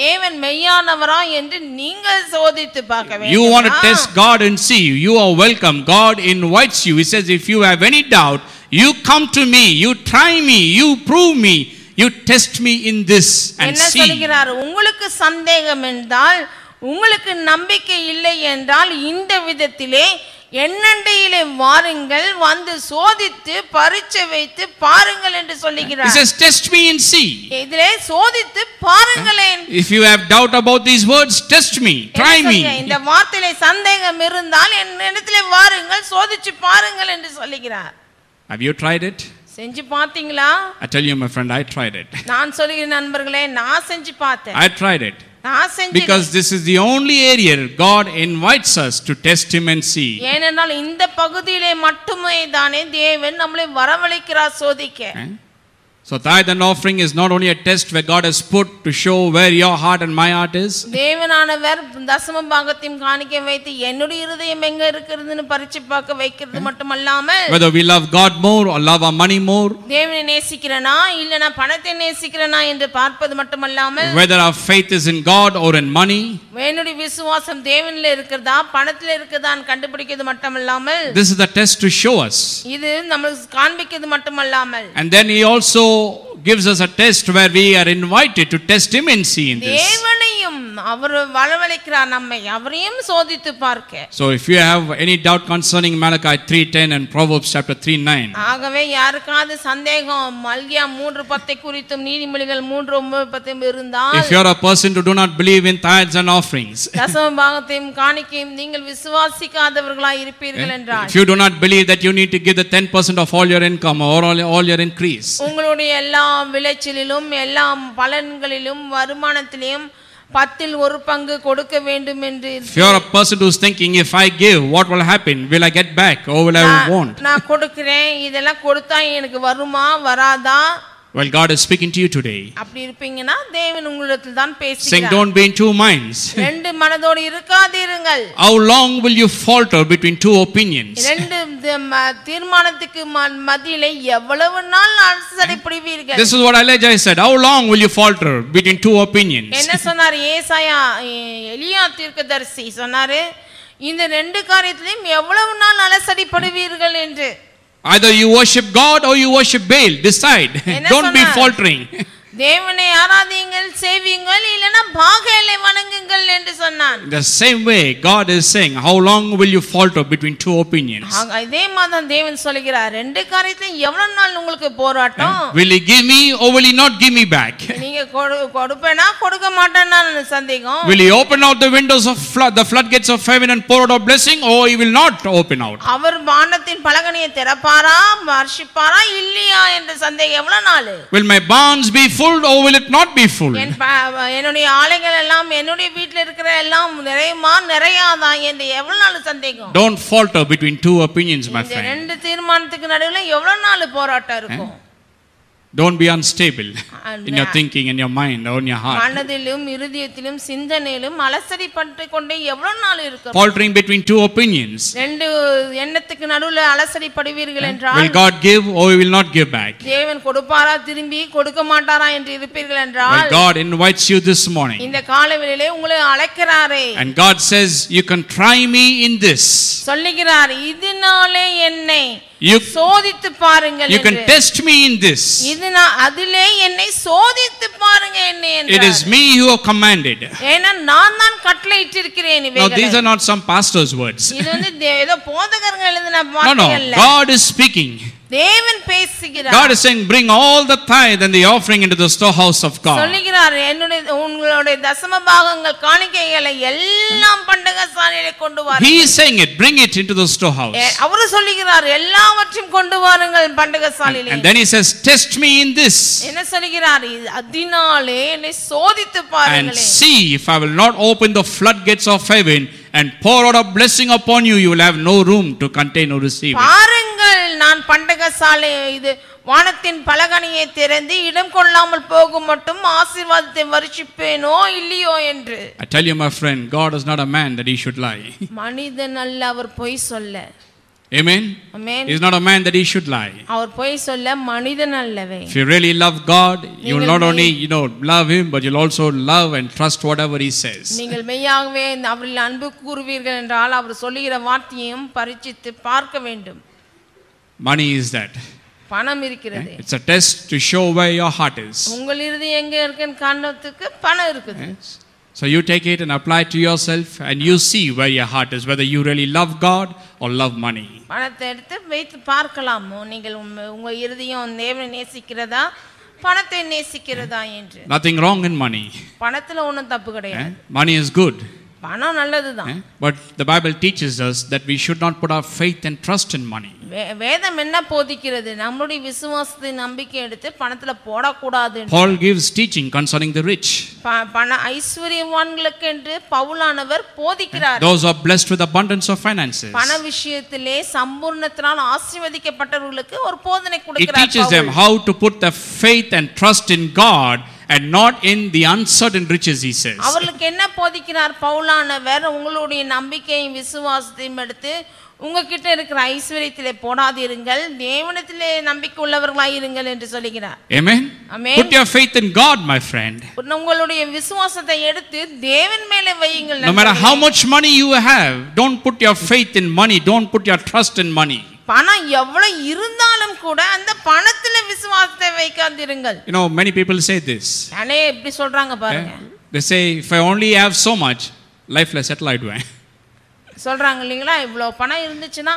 தேவன் மெய்யானவரா என்று நீங்கள் சோதித்து பார்க்க வேண்டும் you want to test god and see you you are welcome god invites you he says if you have any doubt you come to me you try me you prove me you test me in this and see என்ன சொல்கிறார் உங்களுக்கு சந்தேகம் என்றால் உங்களுக்கு நம்பிக்கை இல்லை என்றால் இந்த விதத்திலே என்னண்டையிலே வாருங்கள் வந்து சோதித்து பரீட்சை வைத்து பாருங்கள் என்று சொல்லுகிறார் he says test me and இதிலே சோதித்து பாருங்களேன் if you have doubt about these words test me try me இந்த வார்த்தையிலே சந்தேகம் இருந்தால் என் என்னிடத்திலே வாருங்கள் சோதிச்சு பாருங்கள் என்று சொல்லுகிறார் have யூ tried இட் செஞ்சு பாத்தீங்களா i tell you my friend i tried it நான் சொல்லுகிற நண்பர்களே நான் செஞ்சு பார்த்தேன் i tried it because this is the only area God invites us to test him and see. So tithe and offering is not only a test where God has put to show where your heart and my heart is. whether we love God more or love our money more whether our faith is in God or in money this is the test to show us and then he also の gives us a test where we are invited to test him and see in this. So if you have any doubt concerning Malachi 3:10 and Proverbs chapter 3:9. If you are a person who do not believe in tithes and offerings. Eh, if you do not believe that you need to give the 10% of all your income or all, all your increase. விளைச்சலிலும் எல்லா பலன்களிலும் வருமானத்திலும் பத்தில் ஒரு பங்கு கொடுக்க வேண்டும் என்று if you are a person who is thinking if i give what will happen will i get back or will i won't நான் கொடுக்கிறேன் இதெல்லாம் கொடுத்தா எனக்கு வருமா வராதா Well, God is speaking to you today. அப்படி இருப்பீங்கன்னா தேவன் உங்களிடத்தில் தான் பேசுகிறார். Saying don't be in two minds. ரெண்டு மனதோடு இருக்காதீருங்கள். How long will you falter between two opinions? ரெண்டு This is what Elijah said how long will you falter between two opinions Either you worship God or you worship Baal decide don't be faltering தேவனை ஆராதியுங்கள் சேவியுங்கள் இல்லனா வணங்குங்கள் என்று சொன்னான் the same way god is saying how long will you falter between two opinions அதே மாதிரி தேவன் சொல்கிறார் ரெண்டு காரியத்தையும் எவ்வளவு நாள் உங்களுக்கு போராட்டம் will he give me or will he not give me back நீங்க கொடுப்பேனா கொடுக்க மாட்டேனா சந்தேகம் will he open out the windows of flood the floodgates of heaven and pour out a blessing or he will not open out அவர் வானத்தின் பலகணியை திறப்பாரா வர்ஷிப்பாரா இல்லையா என்ற சந்தேகம் எவ்வளவு நாள் will my bonds be full full or oh, will it not be full? என்னுடைய ஆலைகள் எல்லாம் என்னுடைய வீட்டில் இருக்கிற எல்லாம் நிறையுமா நிறையாதா என்று எவ்வளவு நாள் சந்தேகம் Don't falter between two opinions my friend. ரெண்டு தீர்மானத்துக்கு நடுவுல எவ்வளவு நாள் போராட்டம் இருக்கும் Don't be unstable in your thinking and your mind or in your heart. மனதிலும் இருதயத்திலும் சிந்தனையிலும் அலசடிப்பட்டு கொண்டே எவ்வளவு நாள் இருக்கும் Faltering between two opinions. ரெண்டு எண்ணத்துக்கு நடுவுல அலசடிப்படுவீர்கள் என்றால் Will God give or will not give back? தேவன் கொடுப்பாரா திரும்பி கொடுக்க மாட்டாரா என்று இருப்பீர்கள் என்றால் well, God invites you this morning. இந்த காலவெளியிலே உங்களை அழைக்கிறாரே And God says you can try me in this. சொல்லுகிறார் இதனாலே என்னை you you can test me in this it is me who have commanded ஏனா now these are not some pastor's words இது no no god is speaking God is saying bring all the tithe and the offering into the storehouse of God He is saying it bring it into the storehouse And then he says test me in this And see if I will not open the floodgates of heaven and pour out a blessing upon you you will have no room to contain or receive it நான் பண்டக சாலை இது வானத்தின் பலகனியை திறந்து இடம் கொள்ளாமல் போகும் மட்டும் ஆசீர்வாதத்தை வருஷிப்பேனோ இல்லையோ என்று I tell you my friend God is not a man that he should lie மனிதன் அல்ல அவர் பொய் சொல்ல Amen. Amen. is not a man that he should lie. அவர் பொய் சொல்ல மனிதன் அல்லவே. If you really love God, you will not only you know love him, but you'll also love and trust whatever he says. நீங்கள் மெய்யாகவே அவரில் அன்பு கூறுவீர்கள் என்றால் அவர் சொல்லுகிற வார்த்தையும் பரிசித்து பார்க்க வேண்டும். money is that பணம் இருக்கிறது it's eh? a test to show where your heart is உங்கள் இருதயம் எங்க இருக்குன்னு பணம் இருக்குது eh? So you take it and apply it to yourself and you see where your heart is whether you really love God or love money. Eh? Nothing wrong in money. Money is good. But the Bible teaches us that we should not put our faith and trust in money. வேதம் என்ன போதிக்கிறது நம்மளுடைய விசுவாசத்தை நம்பிக்கை எடுத்து பணத்துல போடக்கூடாது Paul gives teaching concerning the rich பண ஐஸ்வரியவான்களுக்கு என்று பவுலானவர் போதிக்கிறார் those are blessed with abundance of finances பண விஷயத்திலே சம்பூர்ணத்தினால் ஆசீர்வதிக்கப்பட்டவர்களுக்கு ஒரு போதனை கொடுக்கிறார் it teaches them how to put the faith and trust in God and not in the uncertain riches he says அவர்களுக்கு என்ன போதிக்கிறார் பவுலானவர் உங்களுடைய நம்பிக்கையும் விசுவாசத்தையும் எடுத்து உங்ககிட்ட இருக்கிற ஐஸ்வர்யத்திலே போடாதிருங்கள் தேவனத்திலே நம்பிக்கை உள்ளவர்களாய் இருங்கள் என்று சொல்லுகிறார் ஆமென் ஆமென் put your faith in god my friend உங்களுடைய விசுவாசத்தை எடுத்து தேவன் மேலே வையுங்கள் no matter how much money you have don't put your faith in money don't put your trust in money பணம் எவ்வளவு இருந்தாலும் கூட அந்த பணத்துல விசுவாசத்தை வைக்காதிருங்கள் you know many people say this இப்படி சொல்றாங்க பாருங்க eh? they say if i only have so much lifeல settle ஆயிடுவேன் சொல்கிறாங்க இல்லைங்களா இவ்வளோ பணம் இருந்துச்சுன்னா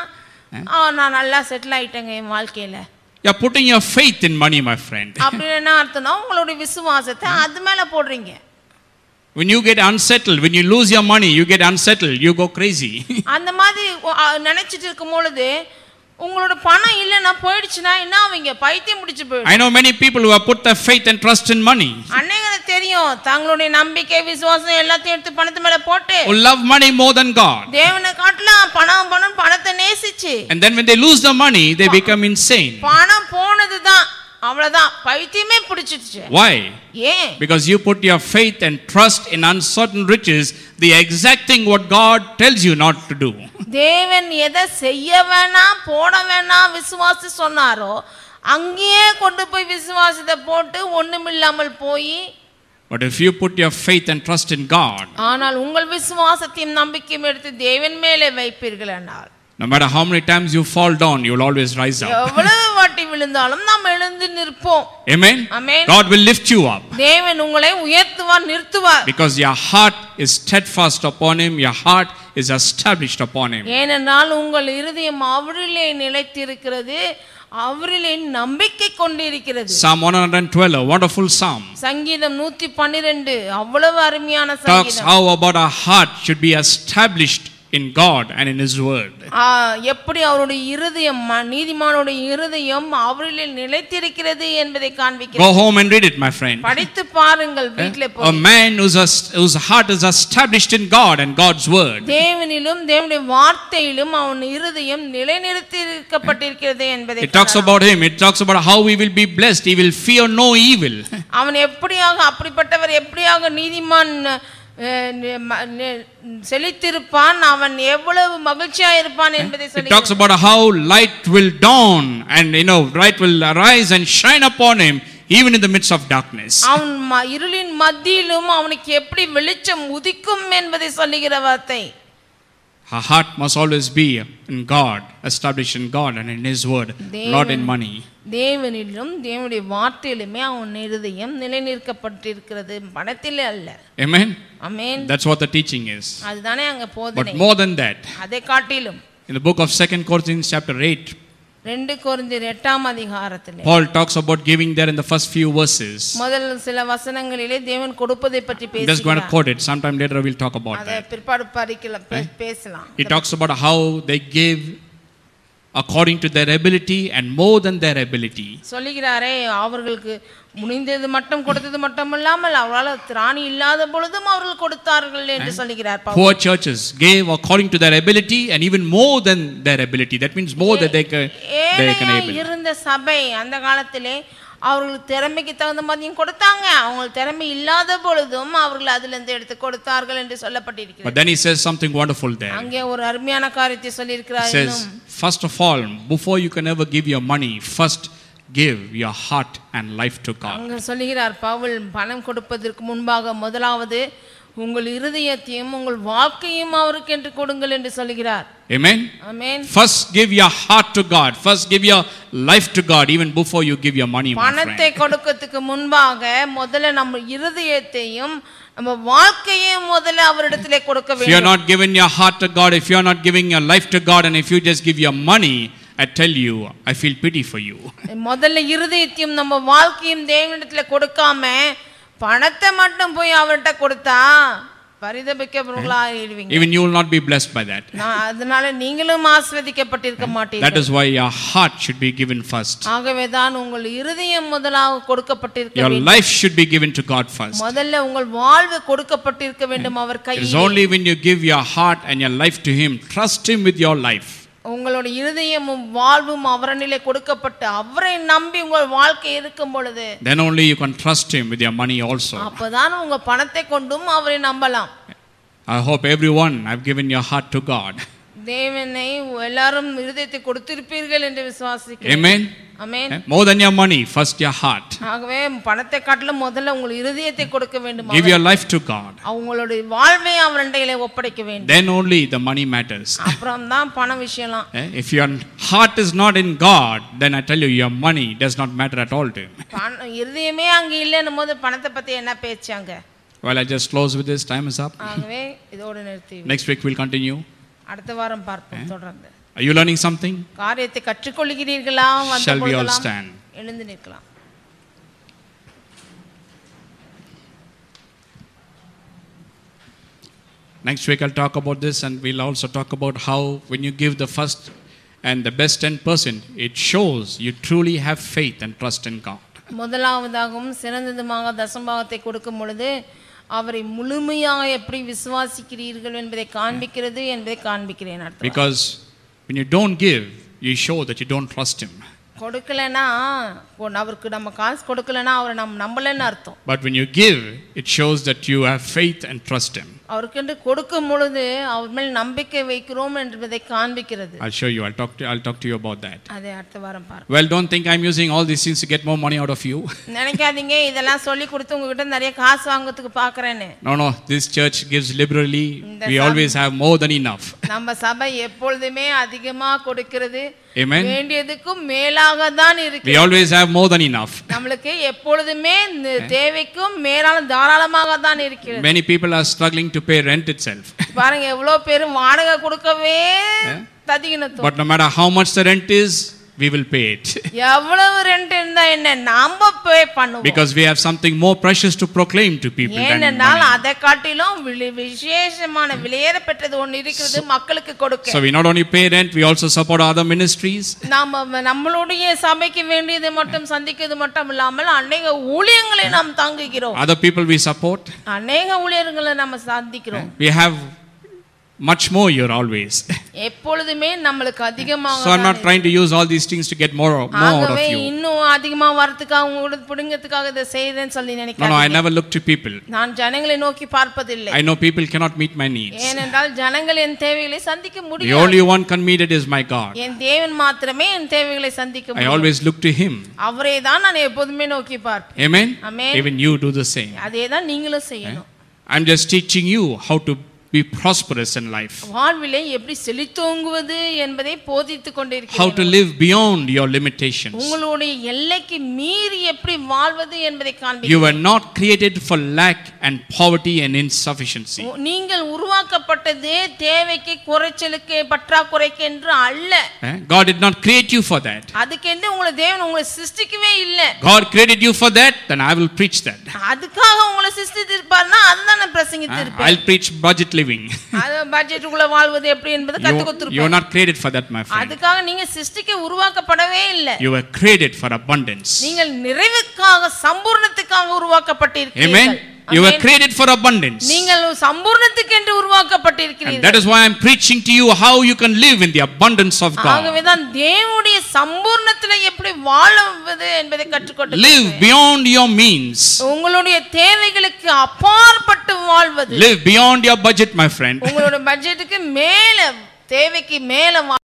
நான் நல்லா செட்டில் ஆகிட்டேங்க என் வாழ்க்கையில் You are putting your faith in money, my friend. அர்த்தம்னா உங்களுடைய விசுவாசத்தை அது மேலே போடுறீங்க when you get unsettled when you lose your money you get unsettled you go crazy அந்த மாதிரி நினைச்சிட்டு இருக்கும் பொழுது உங்களோட பணம் இல்லனா போயிடுச்சுனா என்ன அவங்க பைத்தியம் பிடிச்சு போயிடும் I know many people who have put their faith and trust in money அநேகருக்கு தெரியும் தங்களுடைய நம்பிக்கை விசுவாசம் எல்லாத்தையும் எடுத்து பணத்து மேல போட்டு who love money more than god தேவனை காட்டலாம் பணம் பணம் பணத்தை நேசிச்சு and then when they lose the money they become insane பணம் போனது தான் அவ்வளவுதான் பைத்தியமே பிடிச்சிடுச்சு why ஏன் because you put your faith and trust in uncertain riches the exact thing what god tells you not to do தேவன் எதை செய்ய வேணாம் போட வேணாம் விசுவாசி சொன்னாரோ அங்கேயே கொண்டு போய் விசுவாசத்தை போட்டு ஒண்ணுமில்லாமல் போய் But if you put your faith and trust in God ஆனால் உங்கள் விசுவாசத்தையும் நம்பிக்கையும் எடுத்து தேவன் மேலே வைப்பீர்கள் என்றால் No matter how many times you fall down, you will always rise up. Amen. Amen. God will lift you up. Because your heart is steadfast upon him, your heart is established upon him. Psalm 112 a wonderful psalm 112 talks how about our heart should be established in God and in His Word. எப்படி அவருடைய இருதயம் நீதிமானுடைய இருதயம் அவரில் நிலைத்திருக்கிறது என்பதை காண்பிக்கிறது. Go home and read it, my friend. படித்து பாருங்கள் வீட்டிலே போய். A man whose whose heart is established in God and God's Word. தேவனிலும் தேவனுடைய வார்த்தையிலும் அவன் இருதயம் நிலைநிறுத்தியிருக்கப்பட்டிருக்கிறது என்பதை. It talks about him. It talks about how we will be blessed. He will fear no evil. அவன் எப்படியாக அப்படிப்பட்டவர் எப்படியாக நீதிமான் it talks about how light will dawn and you know light will arise and shine upon him even in the midst of darkness Her heart must always be in God, established in God and in His Word, not in money. Amen. Amen. That's what the teaching is. But more than that. In the book of 2 Corinthians chapter 8. Paul talks about giving there in the first few verses. i just going to quote it. Sometime later we'll talk about that. He talks about how they gave according to their ability and more than their ability சொல்லுகிறாரே முனிந்தது மட்டும் கொடுத்தது மட்டும் அவரால் திராணி இல்லாத பொழுதும் அவர்கள் கொடுத்தார்கள் என்று poor churches gave according to their ability and even more than their ability that means more that they can they can able இருந்த சபை அந்த காலத்திலே அவர்களுக்கு திறமைக்கு தகுந்த மாதிரியும் கொடுத்தாங்க அவங்களுக்கு திறமை இல்லாத பொழுதும் அவர்கள் அதிலிருந்து எடுத்து கொடுத்தார்கள் என்று சொல்லப்பட்டிருக்கிறது but then he says அங்கே ஒரு அருமையான காரியத்தை சொல்லி இருக்கிறார் of all of you before you give ever money your give first heart and life to life to god அங்க சொல்லுகிறார் பவுல் பணம் கொடுப்பதற்கு முன்பாக முதலாவது உங்கள் இருதயத்தையும் உங்கள் வாழ்க்கையும் அவருக்கு என்று கொடுங்கள் என்று சொல்கிறார் Amen. Amen. First give your heart to God. First give your life to God even before you give your money. பணத்தை கொடுக்கிறதுக்கு முன்பாக முதல்ல நம்ம இருதயத்தையும் நம்ம வாழ்க்கையையும் முதல்ல அவரிடத்திலே கொடுக்க வேண்டும். you are not giving your heart to God, if you are not giving your life to God and if you just give your money, I tell you, I feel pity for you. முதல்ல இருதயத்தையும் நம்ம வாழ்க்கையும் தேவனிடத்தில் கொடுக்காம பணத்தை மட்டும் போய் அவர்கிட்ட கொடுத்தா Even you will not be blessed by that. அதனால நீங்களும் ஆஸ்வதிக்கப்பட்டிருக்க மாட்டீர்கள். That is why your heart should be given first. ஆகவே தான் உங்கள் இருதயம் முதலாக கொடுக்கப்பட்டிருக்க வேண்டும். Your life should be given to God first. முதல்ல உங்கள் வாழ்வு கொடுக்கப்பட்டிருக்க வேண்டும் அவர் கையில். It is only when you give your heart and your life to him, trust him with your life. உங்களோட இருதயமும் வாழ்வும் அவரனிலே கொடுக்கப்பட்டு அவரை நம்பி உங்கள் வாழ்க்கை இருக்கும் பொழுது then only you can trust him with your money also அப்பதான் உங்க பணத்தை கொண்டும் அவரை நம்பலாம் i hope everyone i've given your heart to god தேவனை எல்லாரும் இருதயத்தை கொடுத்திருப்பீர்கள் என்று விசுவாசிக்கிறேன் amen Amen. Eh? More than your money, first your heart. ஆகவே பணத்தை காட்டிலும் முதல்ல உங்கள் இதயத்தை கொடுக்க வேண்டும். Give your life to God. அவங்களுடைய வாழ்வை ஒப்படைக்க வேண்டும். Then only the money matters. அப்புறம் தான் விஷயம்லாம். Eh? If your heart is not in God, then I tell you your money does not matter at all to him. இதயமே அங்க இல்லன்னும் போது பணத்தை பத்தி என்ன Well, I just close with this. Time is up. Next week we'll continue. அடுத்த வாரம் பார்ப்போம் eh? தொடர்ந்து. Are you learning something? காரியத்தை கற்றுக்கொள்கிறீர்களா வந்து Shall we all stand? எழுந்து நிற்கலாம் Next week I'll talk about this and we'll also talk about how when you give the first and the best 10%, it shows you truly have faith and trust in God. முதலாவதாகவும் சிறந்ததுமாக தசம்பாகத்தை கொடுக்கும் பொழுது அவரை முழுமையாக எப்படி விசுவாசிக்கிறீர்கள் என்பதை காண்பிக்கிறது என்பதை காண்பிக்கிறேன் because when you don't give you show that you don't trust him but when you give it shows that you have faith and trust him அவருக்கென்று கொடுக்கும் பொழுது அவர் மேல் நம்பிக்கை வைக்கிறோம் என்பதை காண்பிக்கிறது I'll show you I'll talk to I'll talk to you about that அதை அடுத்த வாரம் பார்ப்போம் Well don't think I'm using all these things to get more money out of you நினைக்காதீங்க இதெல்லாம் சொல்லி கொடுத்து உங்ககிட்ட நிறைய காசு வாங்குறதுக்கு பார்க்கறேன்னு No no this church gives liberally we always have more than enough நம்ம சபை அதிகமாக கொடுக்கிறது we always have more than enough. Many people are struggling to pay rent itself. but no matter how much the rent is, we will pay it. because we have something more precious to proclaim to people than ஏனென்றால் so we not only pay rent we also support other ministries other people we support we have much more you're always. so I'm not trying to use all these things to get more, more out of you. No, no, I never look to people. I know people cannot meet my needs. the only one can meet it is my God. I always look to Him. Amen? Even you do the same. Eh? I'm just teaching you how to be prosperous in life வாழ்விலே எப்படி செழித்தோங்குவது என்பதை போதித்துக் கொண்டிருக்கிறேன் how to live beyond your limitations உங்களுடைய எல்லைக்கு மீறி எப்படி வாழ்வது என்பதை காண்பீர்கள் you were not created for lack and poverty and insufficiency நீங்கள் உருவாக்கப்பட்டதே தேவைக்கு குறைச்சலுக்கு பற்றாக்குறைக்கு என்று அல்ல god did not create you for that அதுக்கென்று உங்களை தேவன் உங்களை சிருஷ்டிக்கவே இல்ல god created you for that then i will preach that அதுக்காக உங்களை சிருஷ்டித்திருப்பார்னா அதுதான் நான் பிரசங்கித்திருப்பேன் i'll preach budgetly living அது பட்ஜெட்டுக்குள்ள வாழ்வது எப்படி என்பது கத்து கொடுத்திருப்போம் you are not created for that my friend அதுக்காக நீங்க சிருஷ்டிக்க உருவாக்கப்படவே இல்லை you were created for abundance நீங்கள் நிறைவுக்காக சம்பூர்ணத்துக்காக உருவாக்கப்பட்டிருக்கிறீர்கள் amen You were created for abundance. நீங்கள் சம்பூர்ணத்துக்கு என்று உருவாக்கப்பட்டிருக்கிறீர்கள். That is why I am preaching to you how you can live in the abundance of God. ஆகவே தான் தேவனுடைய சம்பூர்ணத்தில் எப்படி வாழுவது என்பதை கற்றுக்கொண்டு Live beyond your means. உங்களுடைய தேவைகளுக்கு அப்பாற்பட்டு வாழ்வது. Live beyond your budget my friend. உங்களுடைய பட்ஜெட்டுக்கு மேல தேவைக்கு மேல